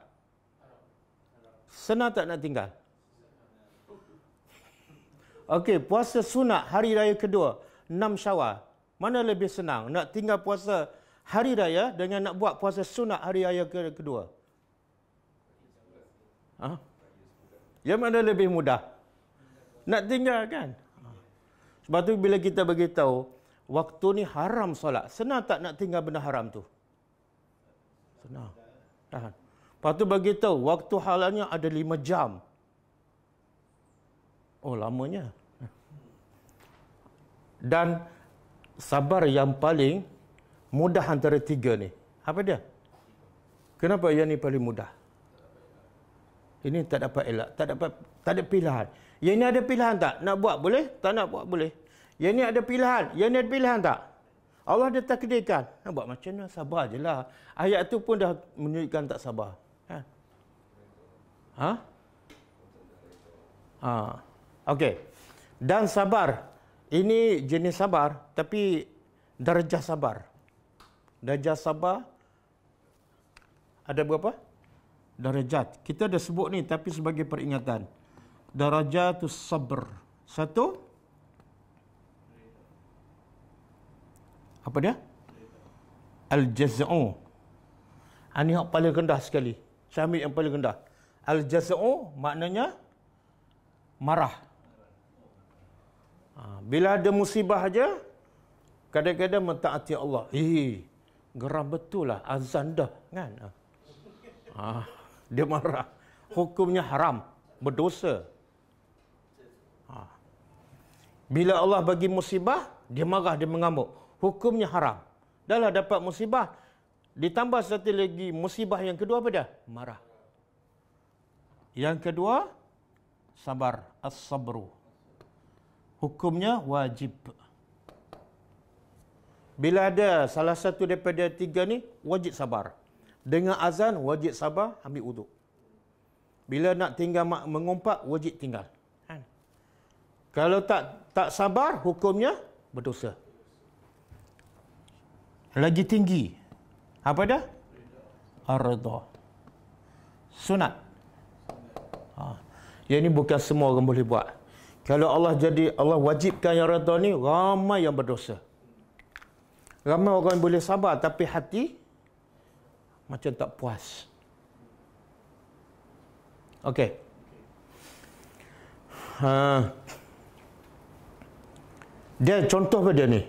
senang tak nak tinggal Okey, puasa sunat hari raya kedua, 6 syawal. Mana lebih senang? Nak tinggal puasa hari raya dengan nak buat puasa sunat hari raya kedua? Ha? Yang mana lebih mudah? Nak tinggalkan. Sebab tu bila kita beritahu, waktu ni haram solat. Senang tak nak tinggal benda haram tu? Senang. Tahan. Lepas tu beritahu, waktu halalnya ada lima jam. Oh, lamanya. Dan sabar yang paling mudah antara tiga ni. Apa dia? Kenapa yang ni paling mudah? Ini tak dapat elak, tak dapat tak ada pilihan. Yang ini ada pilihan tak? Nak buat boleh, tak nak buat boleh. Yang ini ada pilihan, yang ini ada pilihan tak? Allah dah takdirkan. Nak buat macam mana? Sabar je lah. Ayat tu pun dah menunjukkan tak sabar. Ha? Ha? ha. Okey. Dan sabar. Ini jenis sabar. Tapi darjah sabar. Darjah sabar. Ada berapa? darajat. Kita dah sebut ni tapi sebagai peringatan. Darajat sabr. Satu. Apa dia? Al-jaz'u. Ini ah, yang paling rendah sekali. Saya ambil yang paling rendah. Al-jaz'u maknanya marah. Ah, bila ada musibah aja, kadang-kadang mentaati Allah. Hei, eh, geram betul lah azan dah kan. Ah. ah dia marah. Hukumnya haram, berdosa. Ha. Bila Allah bagi musibah, dia marah, dia mengamuk. Hukumnya haram. Dahlah dapat musibah, ditambah satu lagi musibah yang kedua apa dia? Marah. Yang kedua, sabar. As-sabru. Hukumnya wajib. Bila ada salah satu daripada tiga ni, wajib sabar. Dengar azan, wajib sabar, ambil uduk. Bila nak tinggal mengumpat, wajib tinggal. Kan? Kalau tak tak sabar, hukumnya berdosa. Lagi tinggi. Apa dah? Ardha. Sunat. Ha. Yang ini bukan semua orang boleh buat. Kalau Allah jadi Allah wajibkan yang redha ni ramai yang berdosa. Ramai orang boleh sabar tapi hati macam tak puas. Okey. Ha. Dia contoh pada dia ni.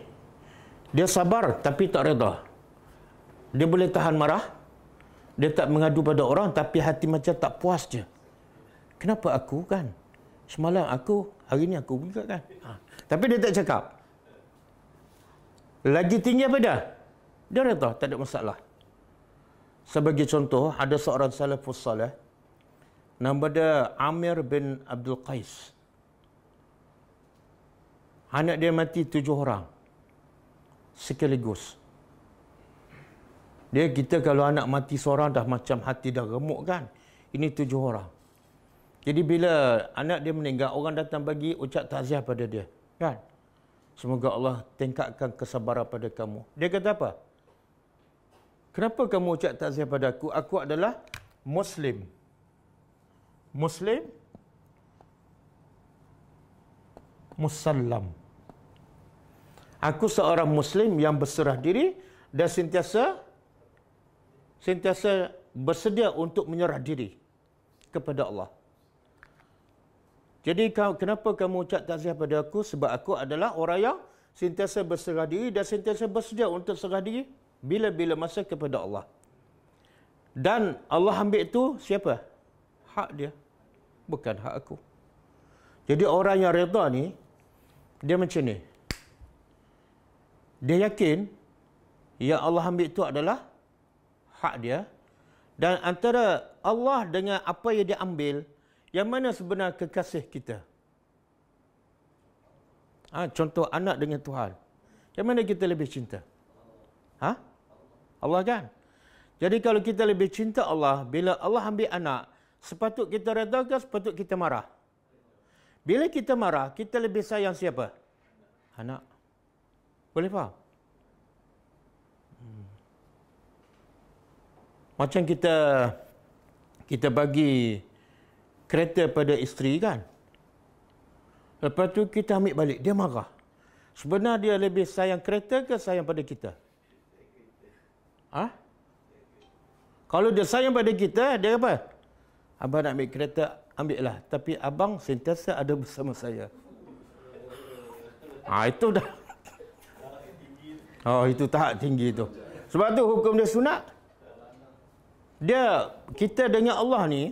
Dia sabar tapi tak reda. Dia boleh tahan marah. Dia tak mengadu pada orang tapi hati macam tak puas je. Kenapa aku kan? Semalam aku, hari ni aku juga kan? Ha. Tapi dia tak cakap. Lagi tinggi apa dia? Dia reda, tak ada masalah. Sebagai contoh, ada seorang salafus salih nama dia Amir bin Abdul Qais. Anak dia mati tujuh orang sekaligus. Dia kita kalau anak mati seorang dah macam hati dah remuk kan. Ini tujuh orang. Jadi bila anak dia meninggal, orang datang bagi ucap takziah pada dia. Kan? Semoga Allah tingkatkan kesabaran pada kamu. Dia kata apa? Kenapa kamu ucap takziah pada aku? Aku adalah Muslim. Muslim. Musallam. Aku seorang Muslim yang berserah diri dan sentiasa sentiasa bersedia untuk menyerah diri kepada Allah. Jadi kenapa kamu ucap takziah pada aku? Sebab aku adalah orang yang sentiasa berserah diri dan sentiasa bersedia untuk serah diri bila-bila masa kepada Allah. Dan Allah ambil itu siapa? Hak dia. Bukan hak aku. Jadi orang yang redha ni, dia macam ni. Dia yakin yang Allah ambil itu adalah hak dia. Dan antara Allah dengan apa yang dia ambil, yang mana sebenarnya kekasih kita? Ha, contoh anak dengan Tuhan. Yang mana kita lebih cinta? Ha? Allah kan? Jadi kalau kita lebih cinta Allah, bila Allah ambil anak, sepatut kita reda ke sepatut kita marah? Bila kita marah, kita lebih sayang siapa? Anak. Boleh faham? Hmm. Macam kita kita bagi kereta pada isteri kan? Lepas tu kita ambil balik, dia marah. Sebenarnya dia lebih sayang kereta ke sayang pada kita? Ha? Kalau dia sayang pada kita, dia apa? Abang nak ambil kereta, ambillah. Tapi abang sentiasa ada bersama saya. Ha, itu dah. Oh, itu tahap tinggi itu. Sebab tu hukum dia sunat. Dia, kita dengan Allah ni,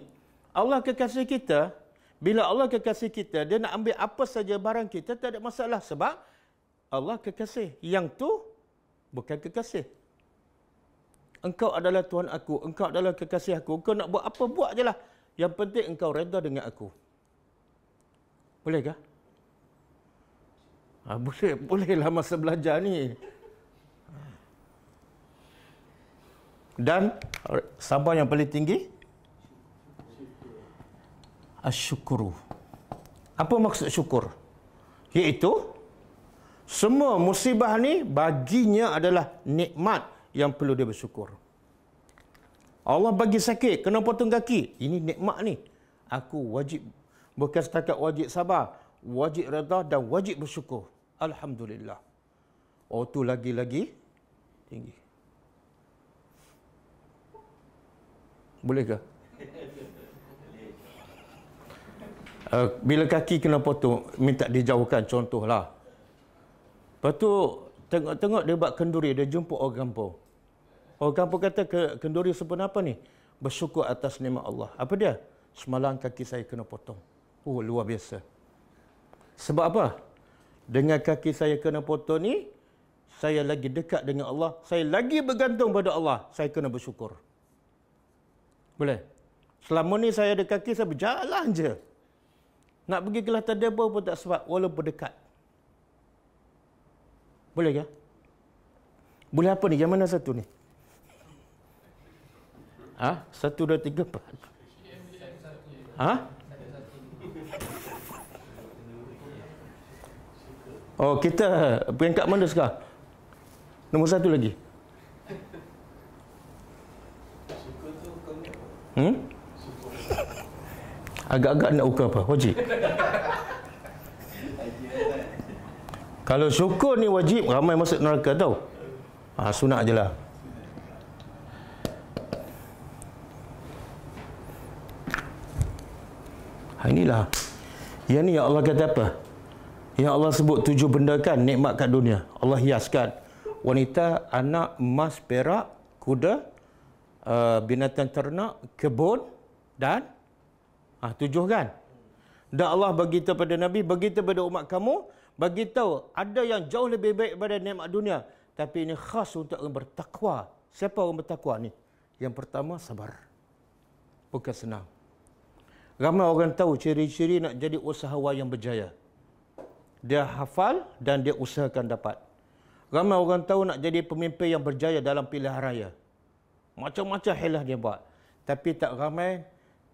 Allah kekasih kita, bila Allah kekasih kita, dia nak ambil apa saja barang kita, tak ada masalah. Sebab Allah kekasih. Yang tu bukan kekasih. Engkau adalah Tuhan aku. Engkau adalah kekasih aku. Engkau nak buat apa, buat je lah. Yang penting engkau reda dengan aku. Bolehkah? Ha, boleh. Bolehlah masa belajar ni. Dan sabar yang paling tinggi. Asyukuru. Apa maksud syukur? Iaitu, semua musibah ni baginya adalah nikmat. Nikmat yang perlu dia bersyukur. Allah bagi sakit, kena potong kaki. Ini nikmat ni. Aku wajib, bukan setakat wajib sabar. Wajib reda dan wajib bersyukur. Alhamdulillah. Oh tu lagi-lagi tinggi. Bolehkah? Eh, uh, bila kaki kena potong, minta dijauhkan contohlah. Lepas tu, Tengok-tengok dia buat kenduri, dia jumpa orang kampung. Orang kampung kata, ke kenduri sempena apa ni? Bersyukur atas nikmat Allah. Apa dia? Semalam kaki saya kena potong. Oh, luar biasa. Sebab apa? Dengan kaki saya kena potong ni, saya lagi dekat dengan Allah. Saya lagi bergantung pada Allah. Saya kena bersyukur. Boleh? Selama ni saya ada kaki, saya berjalan je. Nak pergi ke Lata Depo pun tak sebab. Walaupun dekat. Boleh ya? Boleh apa ni? Yang mana satu ni? Ha? Satu, dua, tiga, empat. Ha? Oh, kita peringkat mana sekarang? Nombor satu lagi. Hmm? Agak-agak nak uka apa? Wajib. Kalau syukur ni wajib ramai masuk neraka tau. Ha, ah, sunat lah Ha inilah. Yang ni ya Allah kata apa? Ya Allah sebut tujuh benda kan nikmat kat dunia. Allah hiaskan wanita, anak, emas, perak, kuda, uh, binatang ternak, kebun dan ha, tujuh kan? Dan Allah bagi kepada Nabi, bagi kepada umat kamu, bagi tahu ada yang jauh lebih baik daripada nikmat dunia tapi ini khas untuk orang bertakwa siapa orang bertakwa ni yang pertama sabar bukan senang ramai orang tahu ciri-ciri nak jadi usahawan yang berjaya dia hafal dan dia usahakan dapat ramai orang tahu nak jadi pemimpin yang berjaya dalam pilihan raya macam-macam helah dia buat tapi tak ramai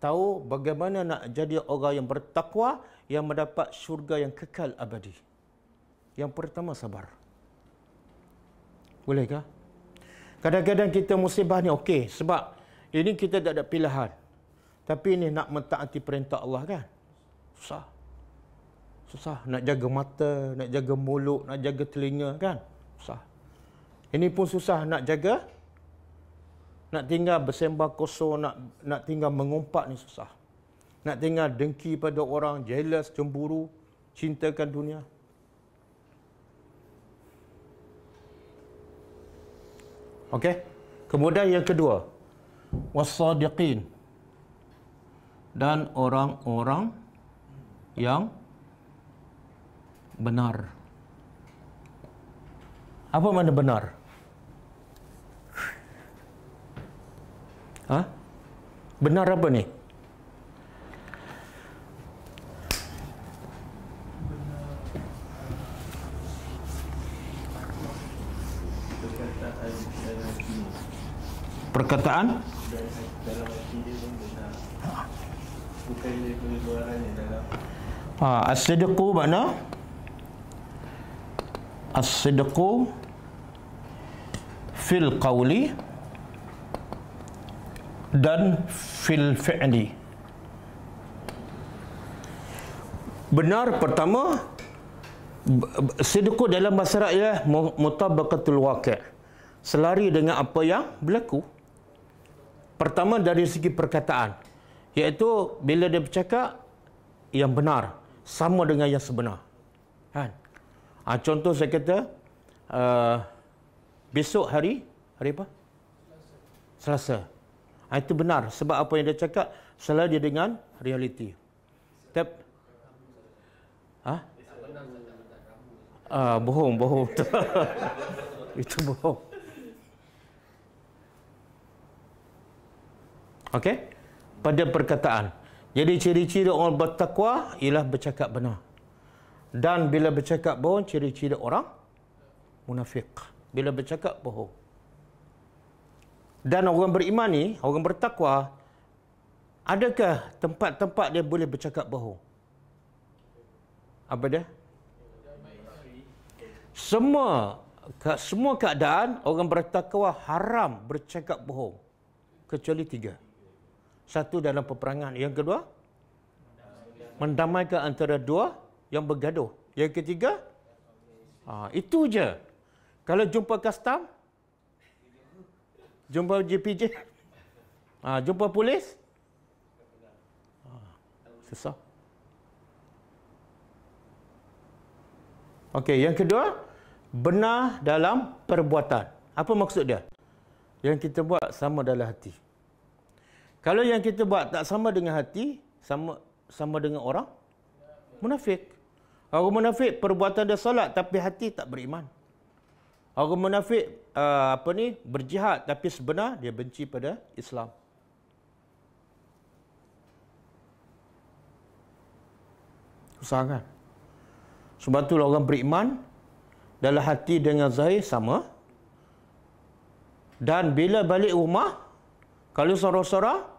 tahu bagaimana nak jadi orang yang bertakwa yang mendapat syurga yang kekal abadi. Yang pertama sabar. Bolehkah? Kadang-kadang kita musibah ni okey sebab ini kita tak ada pilihan. Tapi ini nak mentaati perintah Allah kan? Susah. Susah nak jaga mata, nak jaga mulut, nak jaga telinga kan? Susah. Ini pun susah nak jaga. Nak tinggal bersembah kosong, nak nak tinggal mengumpat ni susah. Nak tinggal dengki pada orang, jealous, cemburu, cintakan dunia, Okey. Kemudian yang kedua, wasadiqin dan orang-orang yang benar. Apa mana benar? Ha? Benar apa ni? perkataan Ah, as-sidqu makna as-sidqu fil qawli dan fil fi'li benar pertama sidqu dalam masyarakat ya mutabaqatul waqi' selari dengan apa yang berlaku Pertama dari segi perkataan iaitu bila dia bercakap yang benar sama dengan yang sebenar. Kan? Ha, contoh saya kata uh, besok hari hari apa? Selasa. Ha, itu benar sebab apa yang dia cakap selalu dia dengan realiti. Tep. Ha? uh, bohong, bohong. itu bohong. Okey? Pada perkataan. Jadi ciri-ciri orang bertakwa ialah bercakap benar. Dan bila bercakap bohong, ciri-ciri orang munafik. Bila bercakap bohong. Dan orang beriman ni, orang bertakwa, adakah tempat-tempat dia boleh bercakap bohong? Apa dia? Semua semua keadaan orang bertakwa haram bercakap bohong. Kecuali tiga. Tiga satu dalam peperangan yang kedua mendamaikan antara dua yang bergaduh yang ketiga ha, itu je kalau jumpa kastam, jumpa JPJ ha, jumpa polis ha, susah Okey, yang kedua benar dalam perbuatan apa maksud dia yang kita buat sama dalam hati. Kalau yang kita buat tak sama dengan hati, sama sama dengan orang munafik. Orang munafik perbuatan dia solat tapi hati tak beriman. Orang munafik uh, apa ni berjihad tapi sebenar dia benci pada Islam. Susah kan? Sebab tu orang beriman dalam hati dengan zahir sama. Dan bila balik rumah, kalau sorang-sorang,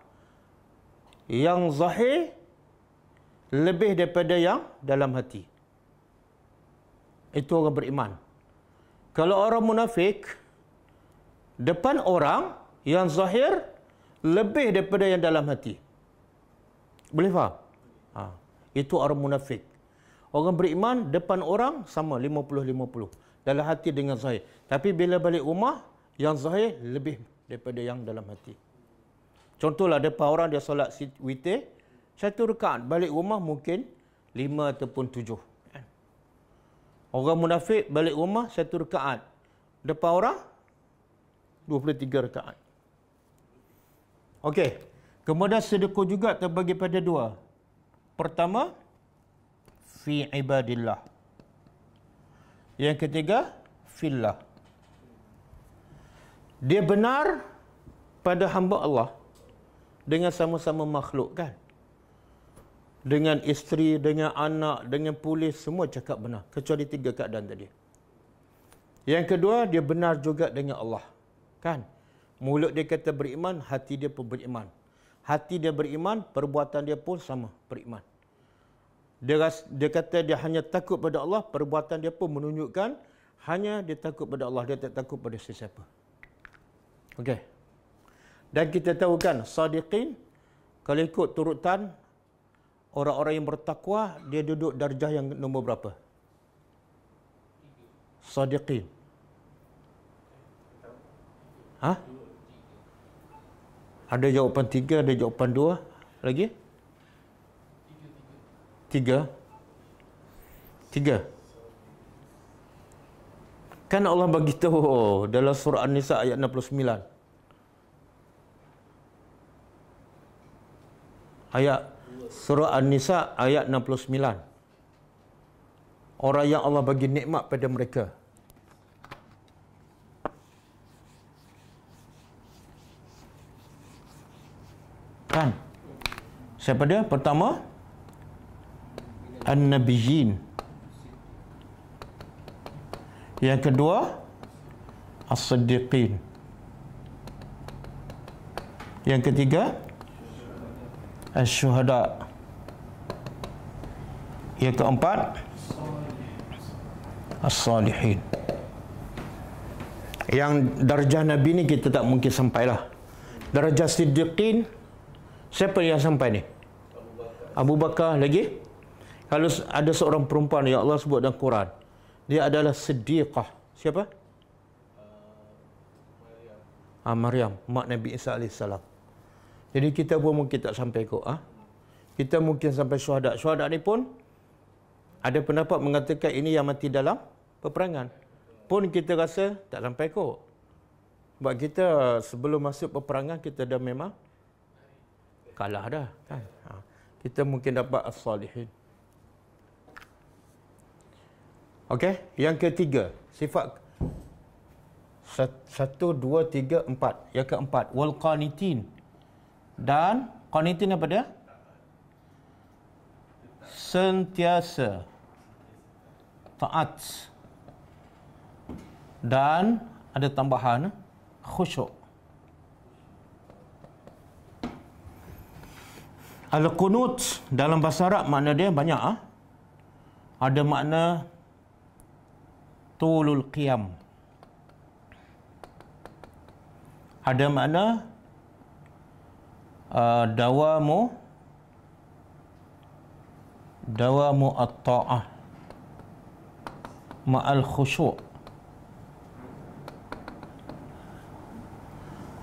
yang zahir lebih daripada yang dalam hati. Itu orang beriman. Kalau orang munafik, depan orang yang zahir lebih daripada yang dalam hati. Boleh faham? Ha. Itu orang munafik. Orang beriman, depan orang sama 50-50. Dalam hati dengan zahir. Tapi bila balik rumah, yang zahir lebih daripada yang dalam hati. Contohlah ada orang dia solat witir, satu rekaan balik rumah mungkin lima ataupun tujuh. Kan? Orang munafik balik rumah satu rekaan. Depan orang, 23 rekaan. Okey. Kemudian sedekah juga terbagi pada dua. Pertama, fi ibadillah. Yang ketiga, fillah. Dia benar pada hamba Allah dengan sama-sama makhluk kan? Dengan isteri, dengan anak, dengan polis, semua cakap benar. Kecuali tiga keadaan tadi. Yang kedua, dia benar juga dengan Allah. Kan? Mulut dia kata beriman, hati dia pun beriman. Hati dia beriman, perbuatan dia pun sama beriman. Dia, ras, dia kata dia hanya takut pada Allah, perbuatan dia pun menunjukkan hanya dia takut pada Allah, dia tak takut pada sesiapa. Okey. Dan kita tahu kan sadiqin kalau ikut turutan orang-orang yang bertakwa dia duduk darjah yang nombor berapa? Sadiqin. Ha? Ada jawapan tiga, ada jawapan dua. Lagi? Tiga. Tiga. Kan Allah bagi tahu oh, dalam surah An-Nisa ayat 69. ayat surah An-Nisa ayat 69. Orang yang Allah bagi nikmat pada mereka. Kan? Siapa dia? Pertama An-Nabiyyin. Yang kedua As-Siddiqin. Yang ketiga, al Yang keempat As-Salihin Yang darjah Nabi ni kita tak mungkin sampai lah Darjah Siddiqin Siapa yang sampai ni? Abu Bakar, lagi? Kalau ada seorang perempuan yang Allah sebut dalam Quran Dia adalah Siddiqah Siapa? Uh, Ah, Maryam, mak Nabi Isa AS jadi kita pun mungkin tak sampai ke ah. Kita mungkin sampai syuhada. Syuhada ni pun ada pendapat mengatakan ini yang mati dalam peperangan. Pun kita rasa tak sampai kok. Sebab kita sebelum masuk peperangan kita dah memang kalah dah kan. Ha. Kita mungkin dapat as-salihin. Okey, yang ketiga, sifat satu, dua, tiga, empat. Yang keempat, wal qanitin dan qanitin apa sentiasa taat dan ada tambahan khusyuk Al-Qunut dalam bahasa Arab makna dia banyak ah. Ada makna Tulul Qiyam Ada makna Ah, dawamu dawamu at-ta'ah ma'al khusyuk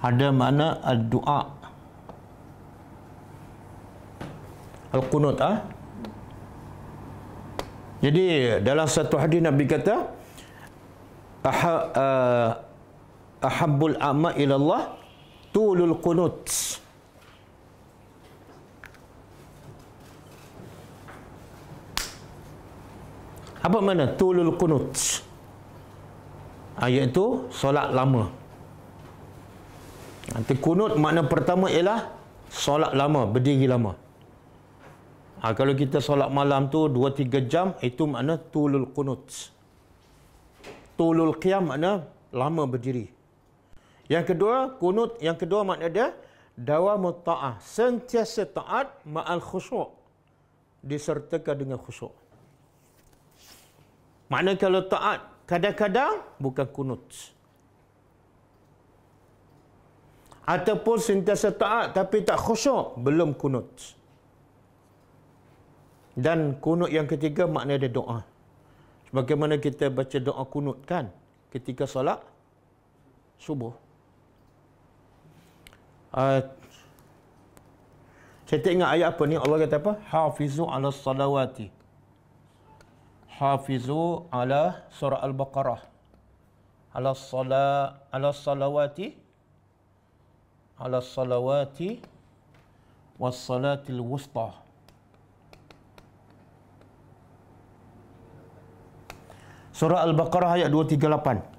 ada makna doa al-qunut ah jadi dalam satu hadis nabi kata ah, ahabul a'ma ila Allah tulul qunut Apa mana tulul kunut? Ayat ah, itu solat lama. Nanti kunut makna pertama ialah solat lama, berdiri lama. Ha, kalau kita solat malam tu 2-3 jam, itu makna tulul kunut. Tulul qiyam makna lama berdiri. Yang kedua, kunut yang kedua makna dia dawamu ta'ah. Sentiasa ta'at ma'al khusyuk. Disertakan dengan khusyuk. Mana kalau taat kadang-kadang bukan kunut. Ataupun sentiasa taat tapi tak khusyuk, belum kunut. Dan kunut yang ketiga makna dia doa. Bagaimana kita baca doa kunut kan ketika solat subuh. Uh, saya tak ingat ayat apa ni Allah kata apa? Hafizu ala salawati. حافظوا على سورة البقرة على الصلاة على الصلوات على الصلوات والصلاة الوسطى سورة البقرة هي أدوات 238.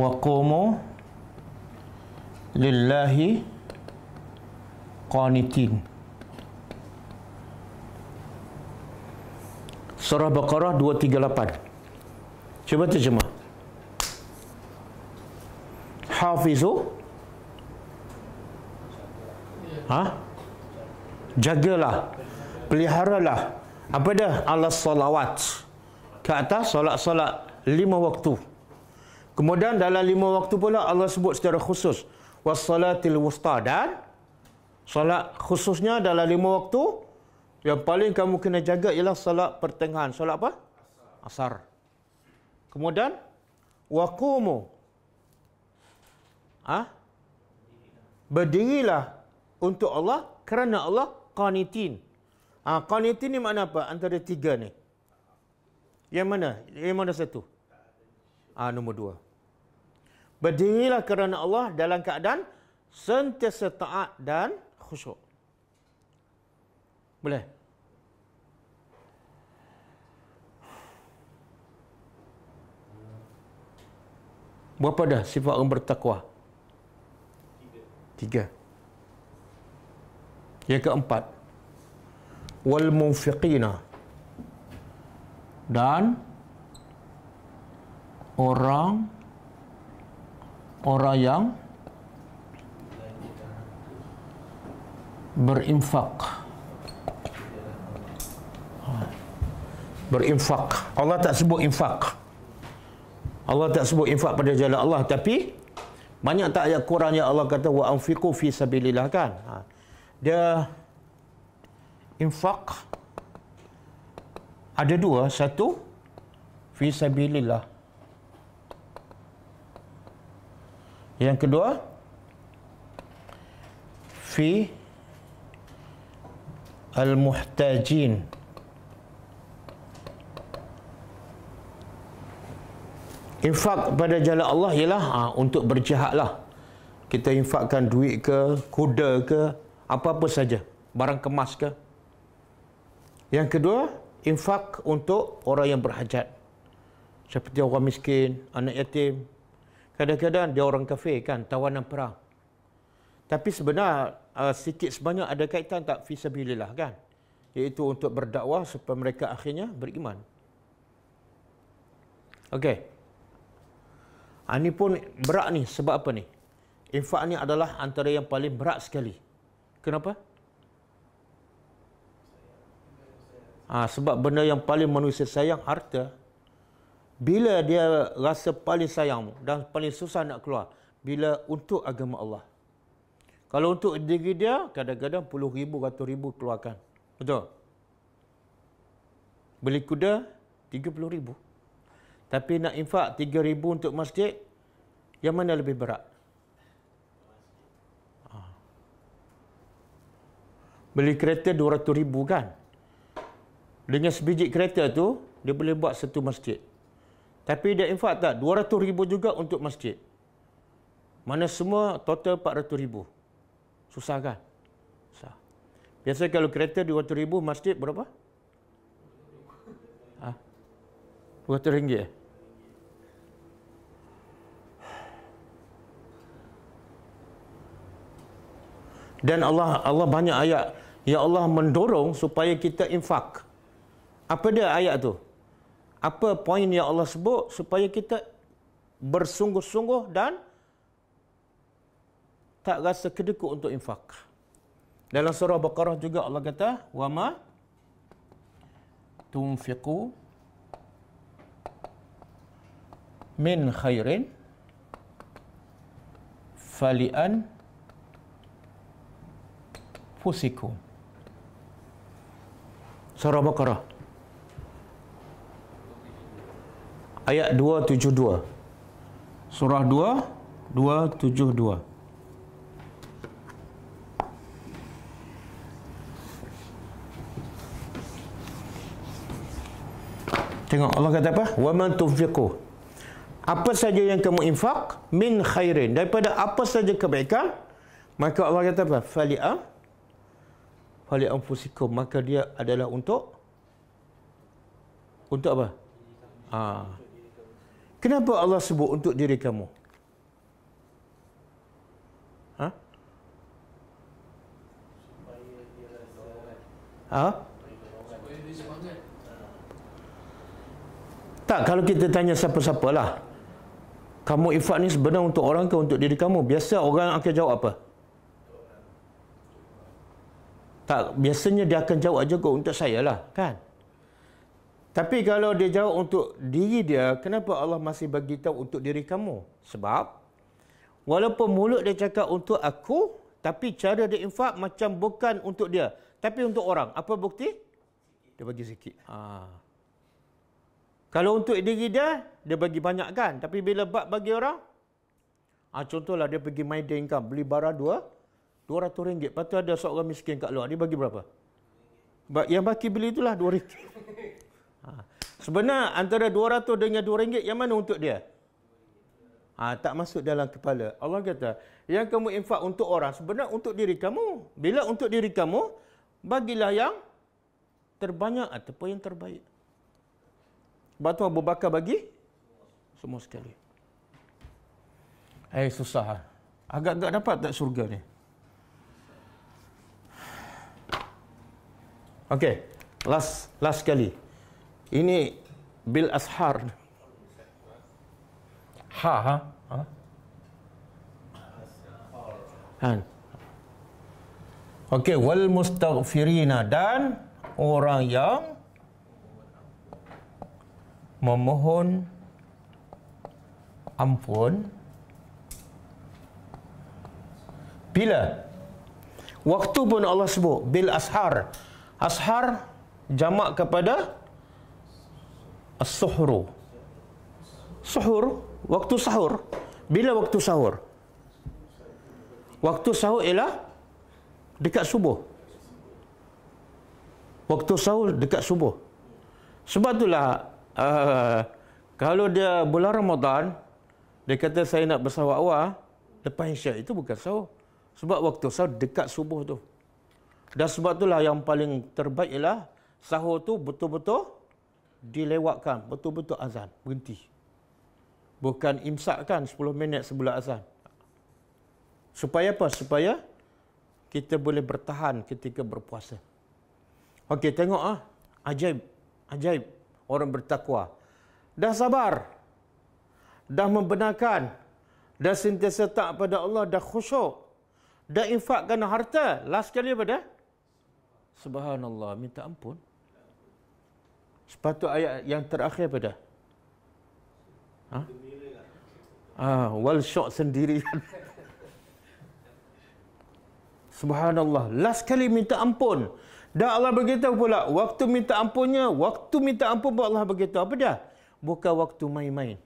وقوموا لله qanitin. Surah Baqarah 238. Cuba terjemah. Hafizu Ha? Jagalah. Peliharalah. Apa dah? Allah salawat. Ke atas solat-solat lima waktu. Kemudian dalam lima waktu pula Allah sebut secara khusus. Wassalatil wusta dan Salat khususnya dalam lima waktu. Yang paling kamu kena jaga ialah salat pertengahan. Salat apa? Asar. Kemudian, wakumu. Ha? Berdirilah untuk Allah kerana Allah qanitin. Ha, qanitin ni makna apa antara tiga ni? Yang mana? Yang mana satu? Ah ha, nombor dua. Berdirilah kerana Allah dalam keadaan sentiasa taat dan khusyuk. Boleh? Berapa dah sifat orang bertakwa? Tiga. Tiga. Yang keempat. Wal mufiqina Dan orang orang yang berinfak berinfak Allah tak sebut infak Allah tak sebut infak pada jalan Allah tapi banyak tak ayat Quran yang Allah kata wa anfiqu fi sabilillah kan ha. dia infak ada dua satu fi sabilillah yang kedua fi al-muhtajin Infak pada jalan Allah ialah ha, untuk berjihad lah. Kita infakkan duit ke, kuda ke, apa-apa saja. Barang kemas ke. Yang kedua, infak untuk orang yang berhajat. Seperti orang miskin, anak yatim. Kadang-kadang dia orang kafir kan, tawanan perang. Tapi sebenar uh, sikit sebanyak ada kaitan tak fisabilillah kan? Iaitu untuk berdakwah supaya mereka akhirnya beriman. Okey. Ha, ah, ini pun berat ni sebab apa ni? Infak ni adalah antara yang paling berat sekali. Kenapa? Ha, sebab benda yang paling manusia sayang harta. Bila dia rasa paling sayang dan paling susah nak keluar. Bila untuk agama Allah. Kalau untuk diri dia, kadang-kadang puluh ribu, ratus ribu keluarkan. Betul? Beli kuda, tiga puluh ribu. Tapi nak infak tiga ribu untuk masjid, yang mana lebih berat? Ah. Beli kereta dua ratus ribu kan? Dengan sebiji kereta tu, dia boleh buat satu masjid. Tapi dia infak tak? Dua ratus ribu juga untuk masjid. Mana semua total empat ratus ribu. Susah kan? Susah. Biasa kalau kereta dua ribu, masjid berapa? Ha? Dua ha? ringgit eh? Dan Allah Allah banyak ayat Ya Allah mendorong supaya kita infak. Apa dia ayat tu? Apa poin yang Allah sebut supaya kita bersungguh-sungguh dan tak rasa kedekut untuk infak. Dalam surah Baqarah juga Allah kata, "Wa ma tunfiqu min khairin falian fusiku." Surah Baqarah ayat 272. Surah 2 272. Tengok Allah kata apa? Wa man tufiqu. Apa saja yang kamu infak min khairin daripada apa saja kebaikan, maka Allah kata apa? Fali'a fali anfusikum maka dia adalah untuk untuk apa? Ha. Kenapa Allah sebut untuk diri kamu? Ha? Supaya dia ha? Tak, kalau kita tanya siapa-siapalah. Kamu ifat ni sebenarnya untuk orang ke untuk diri kamu? Biasa orang akan jawab apa? Tak, biasanya dia akan jawab juga untuk saya lah, kan? Tapi kalau dia jawab untuk diri dia, kenapa Allah masih bagi tahu untuk diri kamu? Sebab walaupun mulut dia cakap untuk aku, tapi cara dia infak macam bukan untuk dia, tapi untuk orang. Apa bukti? Dia bagi sikit. Ah. Kalau untuk diri dia, dia bagi banyak kan. Tapi bila bab bagi orang, ha, contohlah dia pergi main dengkam, beli barang dua, dua ratus ringgit. Lepas tu ada seorang miskin kat luar, dia bagi berapa? Yang baki beli itulah dua ringgit. Ha. Ah, sebenarnya antara dua ratus dengan dua ringgit, yang mana untuk dia? Ha, tak masuk dalam kepala. Allah kata, yang kamu infak untuk orang, sebenarnya untuk diri kamu. Bila untuk diri kamu, bagilah yang terbanyak ataupun yang terbaik. Batu Abu Bakar bagi semua sekali. Eh susah. Agak-agak lah. dapat tak syurga ni? Okey. Last last sekali. Ini bil ashar. Ha ha. Ha. Han. Okey, wal mustaghfirina dan orang yang memohon ampun bila waktu pun Allah sebut bil ashar ashar jamak kepada as-suhru suhur waktu sahur bila waktu sahur waktu sahur ialah dekat subuh waktu sahur dekat subuh sebab itulah uh, kalau dia bulan Ramadan, dia kata saya nak bersawak awal, lepas insya' itu bukan sawak. Sebab waktu sawak dekat subuh tu. Dan sebab itulah yang paling terbaik ialah sahur tu betul-betul dilewatkan. Betul-betul azan. Berhenti. Bukan imsakkan kan 10 minit sebelum azan. Supaya apa? Supaya kita boleh bertahan ketika berpuasa. Okey, tengok ah. Ajaib. Ajaib orang bertakwa. Dah sabar. Dah membenarkan. Dah sentiasa tak pada Allah. Dah khusyuk. Dah infakkan harta. Last kali apa dah? Subhanallah. Minta ampun. Sepatut ayat yang terakhir apa dah? Ha? Ah, wal syok sendirian. Subhanallah. Last kali minta ampun. Minta ampun. Dan Allah beritahu pula, waktu minta ampunnya, waktu minta ampun pun Allah beritahu. Apa dia? Bukan waktu main-main.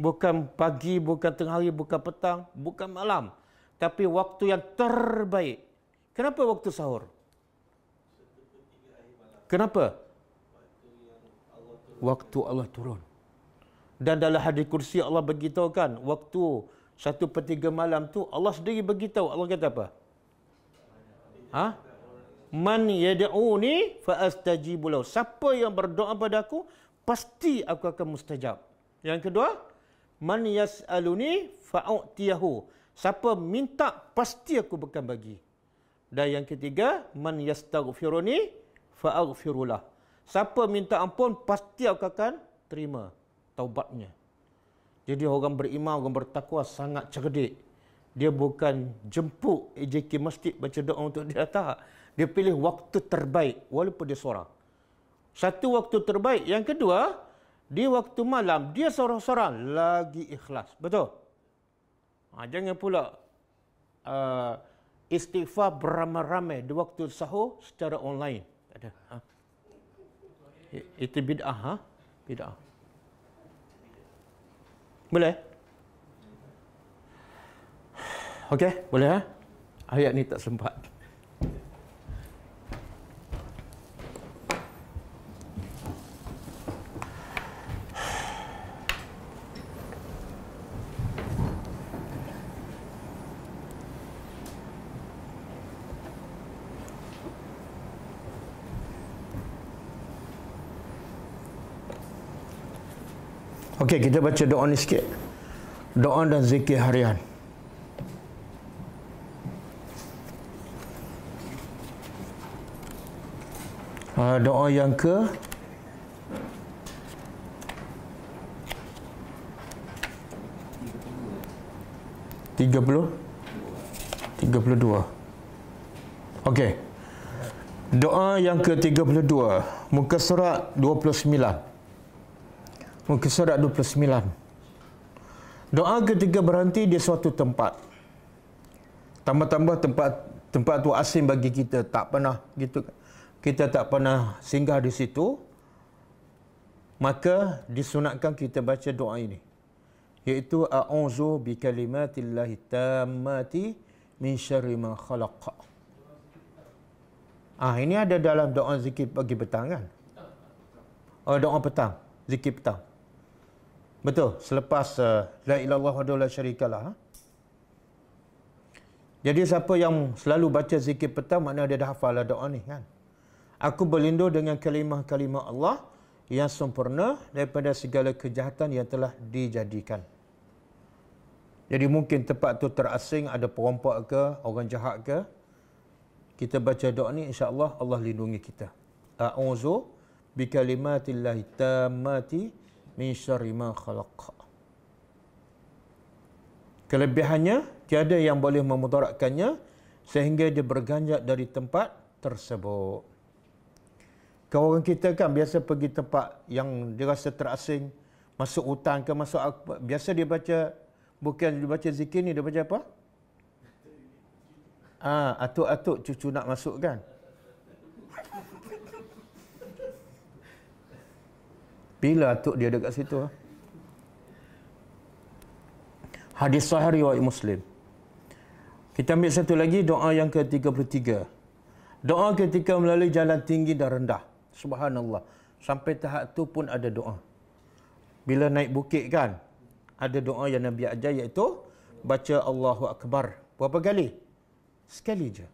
Bukan pagi, bukan tengah hari, bukan petang, bukan malam. Tapi waktu yang terbaik. Kenapa waktu sahur? Kenapa? Waktu Allah turun. Dan dalam hadis kursi Allah beritahu kan, waktu satu per malam tu Allah sendiri beritahu. Allah kata apa? Hah? man yad'uni fa astajibu lahu. Siapa yang berdoa pada aku, pasti aku akan mustajab. Yang kedua, man yas'aluni fa u'tiyahu. Siapa minta, pasti aku akan bagi. Dan yang ketiga, man yastaghfiruni fa aghfirulah. Siapa minta ampun, pasti aku akan terima taubatnya. Jadi orang beriman, orang bertakwa sangat cerdik. Dia bukan jemput AJK Masjid baca doa untuk dia. Tak. Dia pilih waktu terbaik walaupun dia sorang. Satu waktu terbaik. Yang kedua, di waktu malam, dia seorang sorang lagi ikhlas. Betul? Ha, jangan pula uh, istighfar beramai-ramai di waktu sahur secara online. Tak ada. Ha? Itu bid'ah. Ha? Bid'ah. Boleh? Okey, boleh. Ha? Ayat ni tak sempat. Okey, kita baca doa ni sikit. Doa dan zikir harian. Uh, doa yang ke tiga puluh tiga puluh dua okey doa yang ke tiga puluh dua muka surat dua puluh sembilan Muka surat 29. Doa ketiga berhenti di suatu tempat. Tambah-tambah tempat tempat tu asing bagi kita. Tak pernah gitu. Kan. Kita tak pernah singgah di situ. Maka disunatkan kita baca doa ini. Iaitu a'udzu bi kalimatillahi tammati min syarri ma khalaq. Ah ini ada dalam doa zikir pagi petang kan? Oh doa petang, zikir petang. Betul. Selepas uh, la ilallah wa la syarikalah. Ha? Jadi siapa yang selalu baca zikir petang, makna dia dah hafal lah doa ni kan. Aku berlindung dengan kalimah-kalimah Allah yang sempurna daripada segala kejahatan yang telah dijadikan. Jadi mungkin tempat tu terasing, ada perompak ke, orang jahat ke. Kita baca doa ni, insya Allah Allah lindungi kita. A'uzu bi kalimatillahi tamati min syarri ma khalaq. Kelebihannya tiada yang boleh memudaratkannya sehingga dia berganjak dari tempat tersebut. Kawan kita kan biasa pergi tempat yang dia rasa terasing, masuk hutan ke masuk apa, biasa dia baca bukan dia baca zikir ni dia baca apa? Ah, atuk-atuk cucu nak masuk kan? Bila atuk dia dekat situ? Ah? Hadis sahih riwayat Muslim. Kita ambil satu lagi doa yang ke-33. Doa ketika melalui jalan tinggi dan rendah. Subhanallah. Sampai tahap tu pun ada doa. Bila naik bukit kan, ada doa yang Nabi ajar iaitu baca Allahu Akbar. Berapa kali? Sekali je.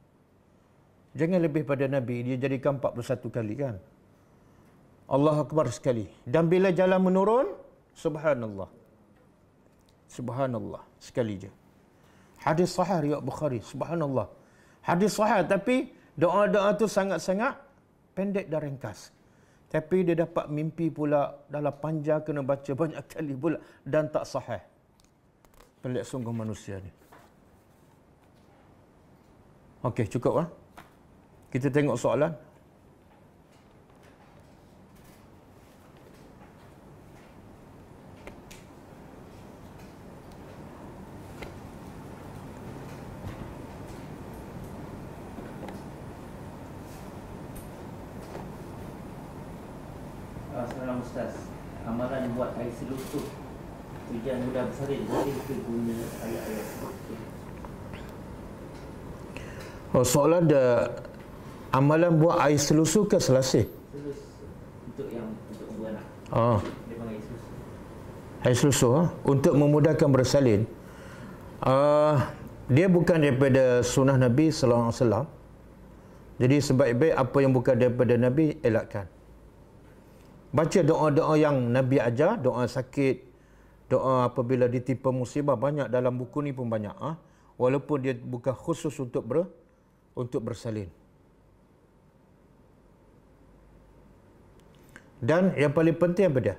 Jangan lebih pada Nabi. Dia jadikan 41 kali kan. Allah Akbar sekali. Dan bila jalan menurun, subhanallah. Subhanallah sekali je. Hadis sahih riwayat Bukhari, subhanallah. Hadis sahih tapi doa-doa tu sangat-sangat pendek dan ringkas. Tapi dia dapat mimpi pula dalam panjang kena baca banyak kali pula dan tak sahih. Pelik sungguh manusia ni. Okey, cukup ah. Kita tengok soalan. Oh, soalan dia amalan buat air selusuh ke selasih? Untuk yang untuk buah Oh. Air selusuh ha? untuk memudahkan bersalin. Uh, dia bukan daripada sunnah Nabi sallallahu alaihi wasallam. Jadi sebaik-baik apa yang bukan daripada Nabi elakkan. Baca doa-doa yang Nabi ajar, doa sakit, doa apabila ditipu musibah banyak dalam buku ni pun banyak ah. Ha? Walaupun dia bukan khusus untuk ber untuk bersalin. Dan yang paling penting apa dia?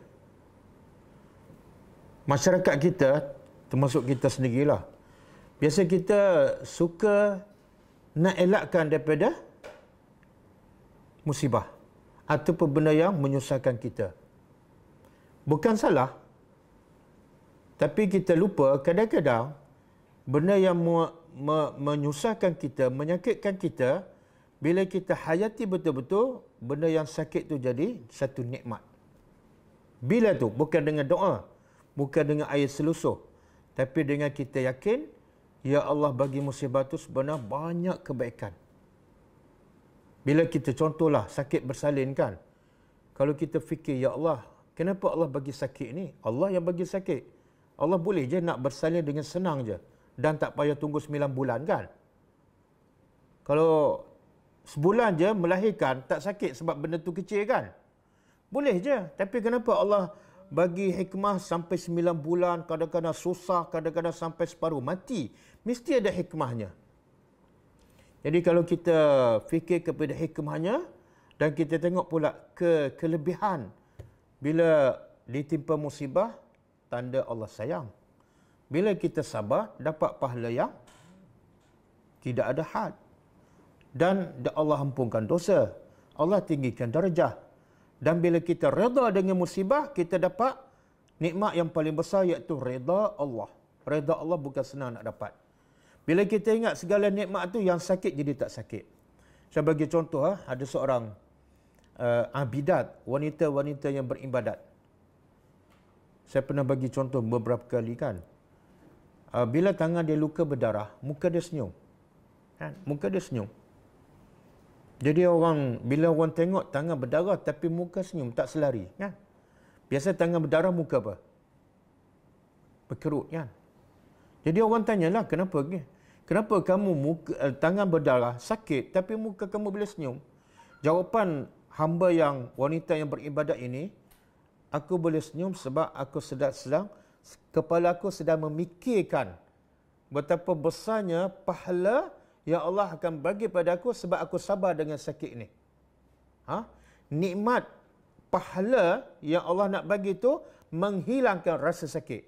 Masyarakat kita, termasuk kita sendirilah, biasa kita suka nak elakkan daripada musibah atau benda yang menyusahkan kita. Bukan salah, tapi kita lupa kadang-kadang benda yang me, menyusahkan kita, menyakitkan kita bila kita hayati betul-betul benda yang sakit tu jadi satu nikmat. Bila tu bukan dengan doa, bukan dengan ayat selusuh, tapi dengan kita yakin ya Allah bagi musibah tu sebenarnya banyak kebaikan. Bila kita contohlah sakit bersalin kan. Kalau kita fikir ya Allah, kenapa Allah bagi sakit ni? Allah yang bagi sakit. Allah boleh je nak bersalin dengan senang je dan tak payah tunggu 9 bulan kan? Kalau sebulan je melahirkan tak sakit sebab benda tu kecil kan? Boleh je. Tapi kenapa Allah bagi hikmah sampai 9 bulan, kadang-kadang susah, kadang-kadang sampai separuh mati. Mesti ada hikmahnya. Jadi kalau kita fikir kepada hikmahnya dan kita tengok pula ke kelebihan bila ditimpa musibah, tanda Allah sayang. Bila kita sabar, dapat pahala yang tidak ada had. Dan Allah ampunkan dosa. Allah tinggikan darjah. Dan bila kita reda dengan musibah, kita dapat nikmat yang paling besar iaitu reda Allah. Reda Allah bukan senang nak dapat. Bila kita ingat segala nikmat itu yang sakit jadi tak sakit. Saya bagi contoh, ah, ada seorang uh, abidat, wanita-wanita yang beribadat. Saya pernah bagi contoh beberapa kali kan uh, bila tangan dia luka berdarah, muka dia senyum. Kan? Muka dia senyum. Jadi orang bila orang tengok tangan berdarah tapi muka senyum tak selari, kan? Biasa tangan berdarah muka apa? Berkerut, kan? Jadi orang tanyalah kenapa? Kenapa kamu muka, eh, tangan berdarah sakit tapi muka kamu boleh senyum? Jawapan hamba yang wanita yang beribadat ini, aku boleh senyum sebab aku sedang sedang kepala aku sedang memikirkan betapa besarnya pahala yang Allah akan bagi pada aku sebab aku sabar dengan sakit ini. Ha? Nikmat pahala yang Allah nak bagi tu menghilangkan rasa sakit.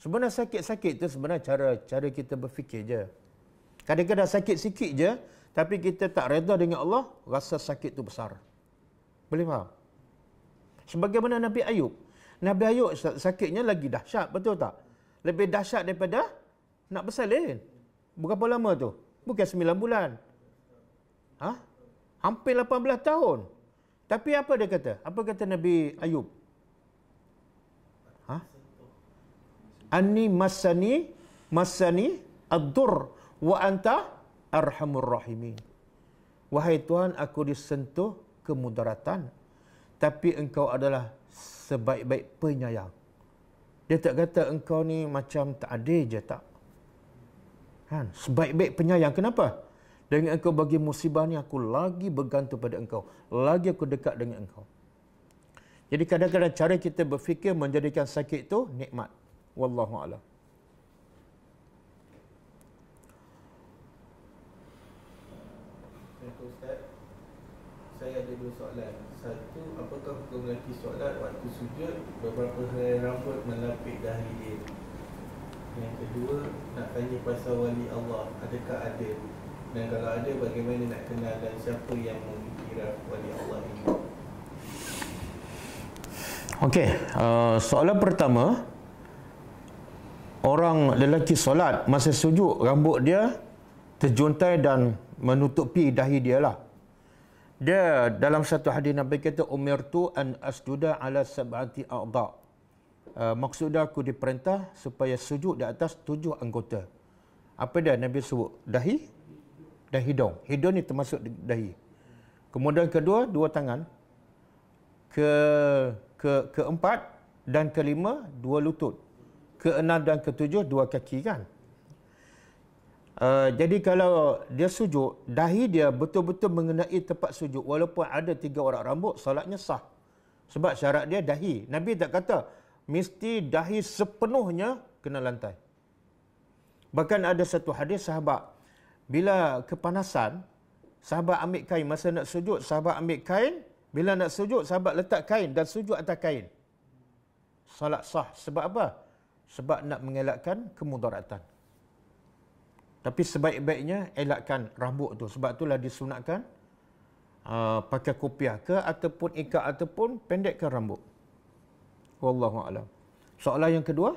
Sebenarnya sakit-sakit tu sebenarnya cara cara kita berfikir je. Kadang-kadang sakit sikit je tapi kita tak redha dengan Allah, rasa sakit tu besar. Boleh faham? Sebagaimana Nabi Ayub, Nabi Ayub sakitnya lagi dahsyat, betul tak? Lebih dahsyat daripada nak bersalin. Berapa lama tu? Bukan 9 bulan. Ha? Hampir 18 tahun. Tapi apa dia kata? Apa kata Nabi Ayub? Ha? Anni masani masani ad-dur wa anta arhamur rahimin. Wahai Tuhan, aku disentuh kemudaratan. Tapi engkau adalah sebaik-baik penyayang. Dia tak kata engkau ni macam tak ada je tak. Kan? Sebaik-baik penyayang. Kenapa? Dengan engkau bagi musibah ni aku lagi bergantung pada engkau. Lagi aku dekat dengan engkau. Jadi kadang-kadang cara kita berfikir menjadikan sakit tu nikmat. Wallahu a'lam. Saya ada dua soalan apakah hukum lelaki solat waktu sujud beberapa helai rambut melapik dahi dia? Yang kedua, nak tanya pasal wali Allah, adakah ada? Dan kalau ada, bagaimana nak kenal dan siapa yang mengiktiraf wali Allah ini? Okey, uh, soalan pertama orang lelaki solat masa sujud rambut dia terjuntai dan menutupi dahi dia lah dia dalam satu hadis Nabi kata umirtu an asjuda ala sab'ati a'dha. Uh, maksud dia aku diperintah supaya sujud di atas tujuh anggota. Apa dia Nabi sebut? Dahi dan hidung. Hidung ni termasuk dahi. Kemudian kedua, dua tangan. Ke ke keempat dan kelima, dua lutut. Keenam dan ketujuh, dua kaki kan? Uh, jadi kalau dia sujud, dahi dia betul-betul mengenai tempat sujud. Walaupun ada tiga orang rambut, salatnya sah. Sebab syarat dia dahi. Nabi tak kata, mesti dahi sepenuhnya kena lantai. Bahkan ada satu hadis sahabat, bila kepanasan, sahabat ambil kain. Masa nak sujud, sahabat ambil kain. Bila nak sujud, sahabat letak kain dan sujud atas kain. Salat sah. Sebab apa? Sebab nak mengelakkan kemudaratan. Tapi sebaik-baiknya elakkan rambut tu. Sebab itulah disunatkan uh, pakai kopiah ke ataupun ikat ataupun pendekkan rambut. alam. Soalan yang kedua?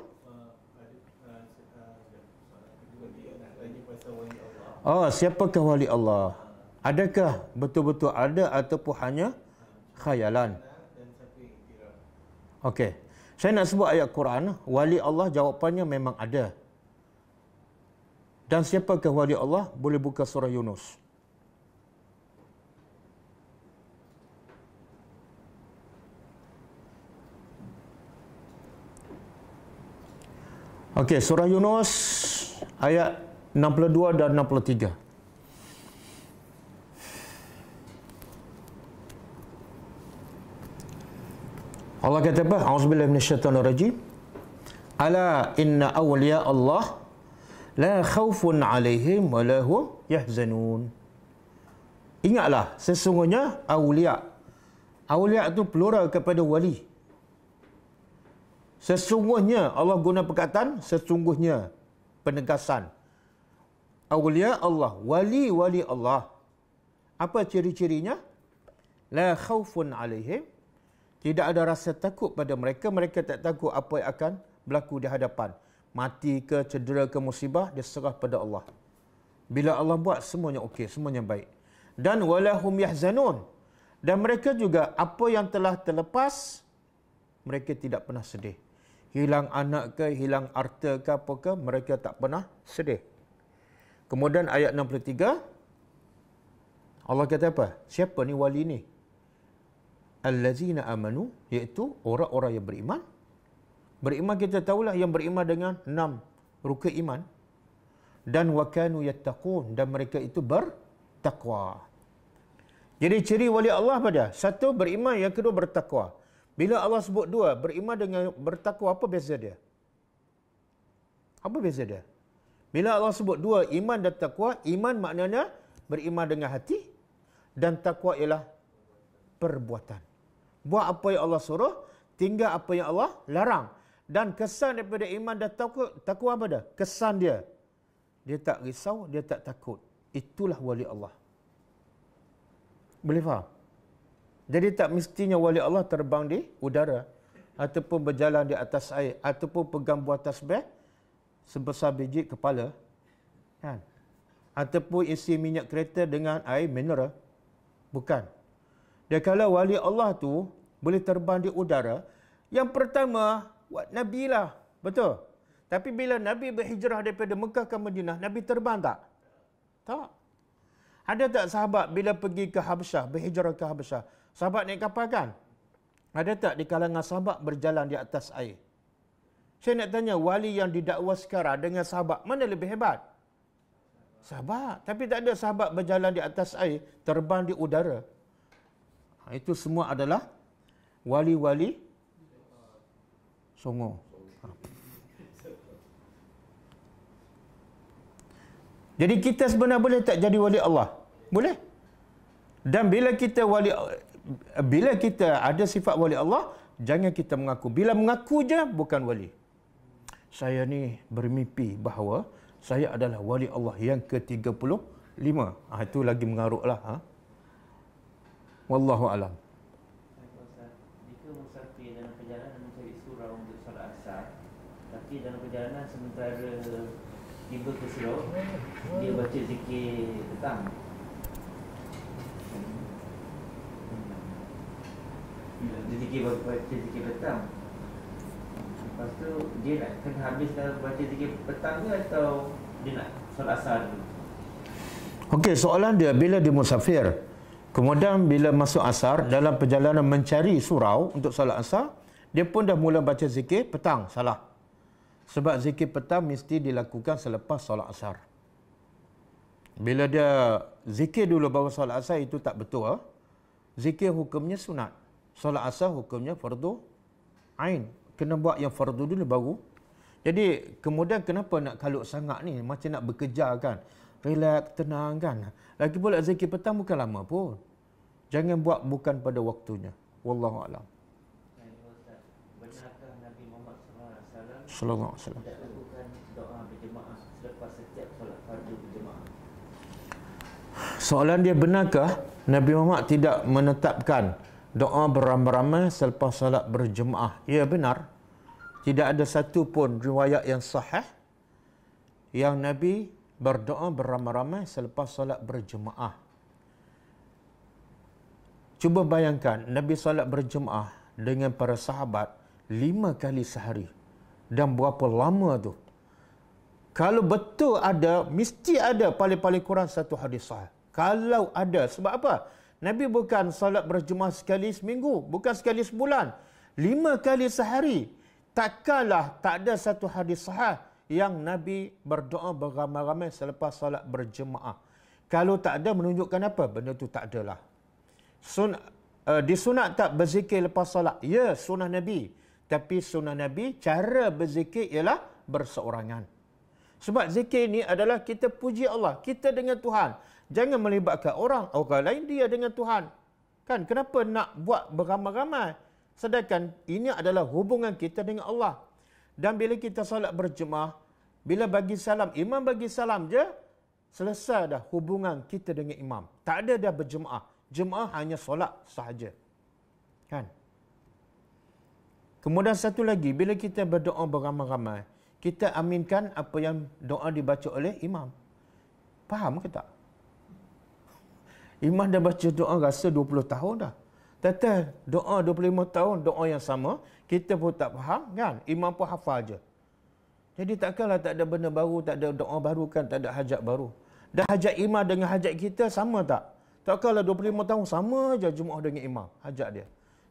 Oh, siapakah wali Allah? Adakah betul-betul ada ataupun hanya khayalan? Okey. Saya nak sebut ayat Quran. Wali Allah jawapannya memang Ada. Dan siapakah wali Allah? Boleh buka surah Yunus. Okey, surah Yunus ayat 62 dan 63. Allah kata apa? Auzubillahi minasyaitanirrajim. Ala inna awliya Allah la khaufun alaihim wa lahum yahzanun. Ingatlah sesungguhnya aulia. Aulia itu plural kepada wali. Sesungguhnya Allah guna perkataan sesungguhnya penegasan. Aulia Allah, wali-wali Allah. Apa ciri-cirinya? La khaufun alaihim. Tidak ada rasa takut pada mereka. Mereka tak takut apa yang akan berlaku di hadapan mati ke cedera ke musibah dia serah pada Allah. Bila Allah buat semuanya okey, semuanya baik. Dan walahum yahzanun. Dan mereka juga apa yang telah terlepas mereka tidak pernah sedih. Hilang anak ke, hilang harta ke apa ke, mereka tak pernah sedih. Kemudian ayat 63 Allah kata apa? Siapa ni wali ni? Allazina amanu iaitu orang-orang yang beriman Beriman kita tahulah yang beriman dengan enam ruka iman. Dan wakanu yattaqun. Dan mereka itu bertakwa. Jadi ciri wali Allah pada satu beriman, yang kedua bertakwa. Bila Allah sebut dua, beriman dengan bertakwa, apa beza dia? Apa beza dia? Bila Allah sebut dua, iman dan takwa, iman maknanya beriman dengan hati dan takwa ialah perbuatan. Buat apa yang Allah suruh, tinggal apa yang Allah larang. Dan kesan daripada iman dan takut, takut apa dah? Kesan dia. Dia tak risau, dia tak takut. Itulah wali Allah. Boleh faham? Jadi tak mestinya wali Allah terbang di udara. Ataupun berjalan di atas air. Ataupun pegang buah tasbih sebesar biji kepala. Kan? Ataupun isi minyak kereta dengan air mineral. Bukan. Dia kalau wali Allah tu boleh terbang di udara. Yang pertama, buat Nabi lah. Betul? Tapi bila Nabi berhijrah daripada Mekah ke Madinah, Nabi terbang tak? Tak. Ada tak sahabat bila pergi ke Habsyah, berhijrah ke Habsyah? Sahabat naik kapal kan? Ada tak di kalangan sahabat berjalan di atas air? Saya nak tanya, wali yang didakwa sekarang dengan sahabat, mana lebih hebat? Sahabat. Tapi tak ada sahabat berjalan di atas air, terbang di udara. Ha, itu semua adalah wali-wali songo. Jadi kita sebenarnya boleh tak jadi wali Allah? Boleh. Dan bila kita wali bila kita ada sifat wali Allah, jangan kita mengaku. Bila mengaku je bukan wali. Saya ni bermimpi bahawa saya adalah wali Allah yang ke-35. Ah ha, itu lagi mengaruklah. Ha? Wallahu alam. zikir dalam perjalanan sementara tiba ke Sirau dia baca zikir petang dia zikir baca zikir petang lepas tu dia nak kena habiskan baca zikir petang ke atau dia nak solat asar dulu Okey, soalan dia bila dia musafir, kemudian bila masuk asar dalam perjalanan mencari surau untuk salat asar, dia pun dah mula baca zikir petang, salah. Sebab zikir petang mesti dilakukan selepas solat asar. Bila dia zikir dulu bawa solat asar itu tak betul. Ah. Zikir hukumnya sunat. Solat asar hukumnya fardu ain. Kena buat yang fardu dulu baru. Jadi kemudian kenapa nak kalut sangat ni? Macam nak bekerja kan? Relax, tenang kan? Lagi pula zikir petang bukan lama pun. Jangan buat bukan pada waktunya. Wallahu a'lam. sallallahu alaihi wasallam Soalan dia benarkah Nabi Muhammad tidak menetapkan doa beramai-ramai selepas salat berjemaah? Ya benar. Tidak ada satu pun riwayat yang sahih yang Nabi berdoa beramai-ramai selepas salat berjemaah. Cuba bayangkan Nabi salat berjemaah dengan para sahabat lima kali sehari dan berapa lama tu. Kalau betul ada, mesti ada paling-paling kurang satu hadis sahih. Kalau ada, sebab apa? Nabi bukan salat berjemaah sekali seminggu, bukan sekali sebulan. Lima kali sehari. Takkanlah tak ada satu hadis sahih yang Nabi berdoa beramai-ramai selepas salat berjemaah. Kalau tak ada, menunjukkan apa? Benda tu tak adalah. Sun, uh, disunat tak berzikir lepas salat? Ya, sunnah Nabi. Tapi sunnah Nabi, cara berzikir ialah berseorangan. Sebab zikir ini adalah kita puji Allah. Kita dengan Tuhan. Jangan melibatkan orang. Orang lain dia dengan Tuhan. Kan kenapa nak buat beramai-ramai? Sedangkan ini adalah hubungan kita dengan Allah. Dan bila kita solat berjemaah, bila bagi salam, imam bagi salam je, selesai dah hubungan kita dengan imam. Tak ada dah berjemaah. Jemaah hanya solat sahaja. Kan? Kemudian satu lagi, bila kita berdoa beramai-ramai, kita aminkan apa yang doa dibaca oleh imam. Faham ke tak? Imam dah baca doa rasa 20 tahun dah. Tata doa 25 tahun, doa yang sama, kita pun tak faham kan? Imam pun hafal je. Jadi takkanlah tak ada benda baru, tak ada doa baru kan, tak ada hajat baru. Dah hajat imam dengan hajat kita sama tak? Takkanlah 25 tahun sama je jumlah dengan imam, hajat dia.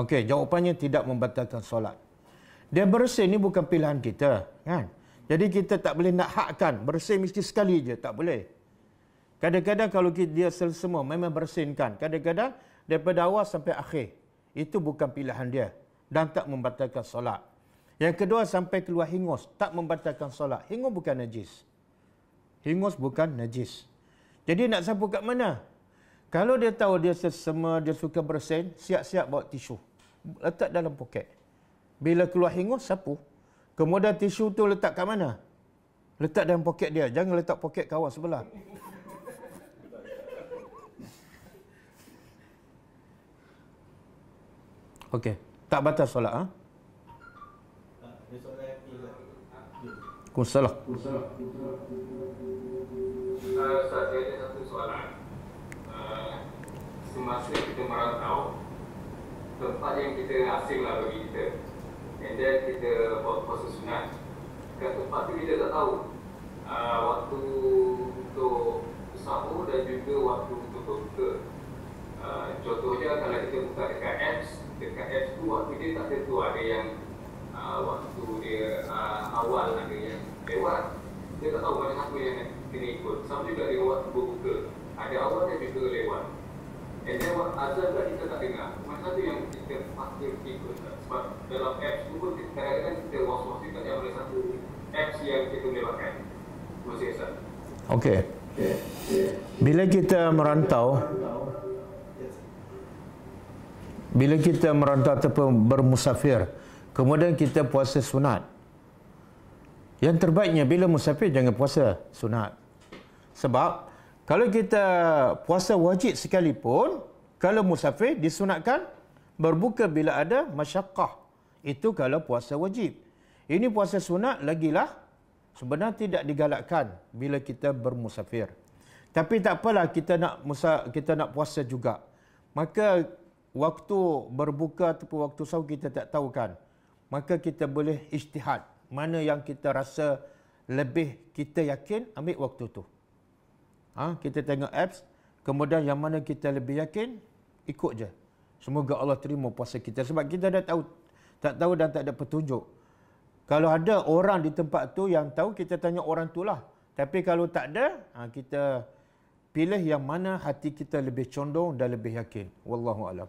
Okey, jawapannya tidak membatalkan solat. Dia bersih ini bukan pilihan kita, kan? Jadi kita tak boleh nak hakkan bersih mesti sekali je, tak boleh. Kadang-kadang kalau dia semua memang bersinkan. Kadang-kadang daripada awal sampai akhir. Itu bukan pilihan dia. Dan tak membatalkan solat. Yang kedua sampai keluar hingus. Tak membatalkan solat. Hingus bukan najis. Hingus bukan najis. Jadi nak sapu kat mana? Kalau dia tahu dia sesama, dia suka bersin, siap-siap bawa tisu letak dalam poket. Bila keluar hingus, sapu. Kemudian tisu tu letak kat mana? Letak dalam poket dia. Jangan letak poket kawan sebelah. Okey. Tak batas solat, ha? Kursalah. Uh, saya ada satu soalan. Uh, semasa kita merantau, tempat yang kita asing lah bagi kita and then kita buat puasa sunat dekat tempat tu kita tak tahu uh, waktu untuk sahur dan juga waktu untuk berbuka ah, contohnya kalau kita buka dekat apps dekat apps tu waktu dia tak tentu ada yang uh, waktu dia uh, awal ada yang lewat kita tak tahu mana satu yang kena ikut sama juga dengan waktu berbuka ada awal dan juga lewat dan dia azan kan kita tak dengar. Masa tu yang kita pakai itu Sebab dalam apps tu pun kadang-kadang kita was-was kita yang ada satu apps yang kita boleh pakai. Masih esat. Okey. Bila kita merantau, bila kita merantau ataupun bermusafir, kemudian kita puasa sunat. Yang terbaiknya bila musafir jangan puasa sunat. Sebab kalau kita puasa wajib sekalipun, kalau musafir disunatkan berbuka bila ada masyakah. Itu kalau puasa wajib. Ini puasa sunat lagilah sebenarnya tidak digalakkan bila kita bermusafir. Tapi tak apalah kita nak musa, kita nak puasa juga. Maka waktu berbuka ataupun waktu sahur kita tak tahu kan. Maka kita boleh ijtihad mana yang kita rasa lebih kita yakin ambil waktu tu. Ha? Kita tengok apps. Kemudian yang mana kita lebih yakin, ikut je. Semoga Allah terima puasa kita. Sebab kita dah tahu. Tak tahu dan tak ada petunjuk. Kalau ada orang di tempat tu yang tahu, kita tanya orang tu lah. Tapi kalau tak ada, ha, kita pilih yang mana hati kita lebih condong dan lebih yakin. Wallahu a'lam.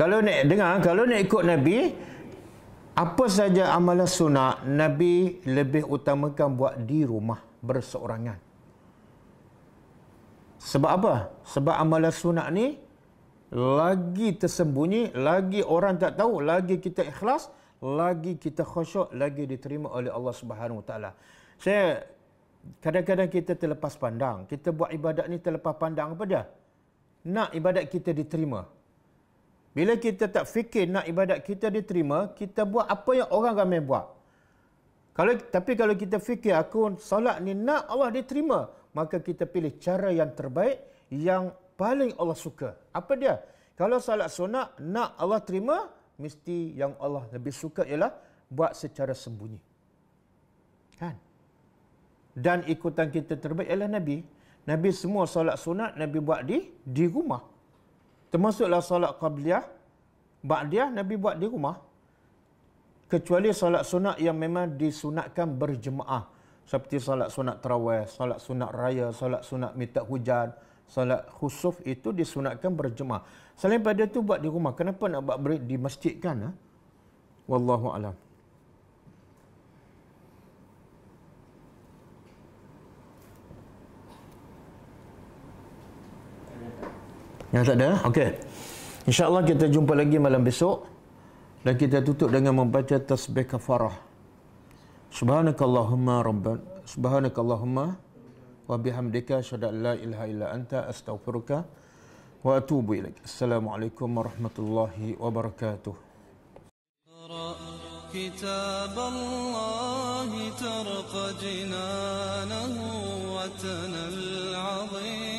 Kalau nak dengar, kalau nak ikut Nabi, apa saja amalan sunat, Nabi lebih utamakan buat di rumah berseorangan. Sebab apa? Sebab amalan sunat ni lagi tersembunyi, lagi orang tak tahu, lagi kita ikhlas, lagi kita khusyuk, lagi diterima oleh Allah Subhanahu Wa Taala. Saya kadang-kadang kita terlepas pandang, kita buat ibadat ni terlepas pandang apa dia? Nak ibadat kita diterima. Bila kita tak fikir nak ibadat kita diterima, kita buat apa yang orang ramai buat. Kalau tapi kalau kita fikir aku solat ni nak Allah diterima, maka kita pilih cara yang terbaik yang paling Allah suka. Apa dia? Kalau solat sunat nak Allah terima, mesti yang Allah lebih suka ialah buat secara sembunyi. Kan? Dan ikutan kita terbaik ialah Nabi. Nabi semua solat sunat Nabi buat di di rumah. Termasuklah solat qabliyah. Ba'diyah Nabi buat di rumah. Kecuali solat sunat yang memang disunatkan berjemaah. Seperti solat sunat terawih, solat sunat raya, solat sunat minta hujan. Solat khusuf itu disunatkan berjemaah. Selain pada itu buat di rumah. Kenapa nak buat di masjid kan? Ha? alam. Yang tak ada? Okey. InsyaAllah kita jumpa lagi malam besok. Dan kita tutup dengan membaca tasbih kafarah. Subhanakallahumma rabban. Subhanakallahumma. Wa bihamdika syadat la ilha illa anta astaghfiruka. Wa atubu ilaik. Assalamualaikum warahmatullahi wabarakatuh. كتاب الله ترق جنانه وتنى العظيم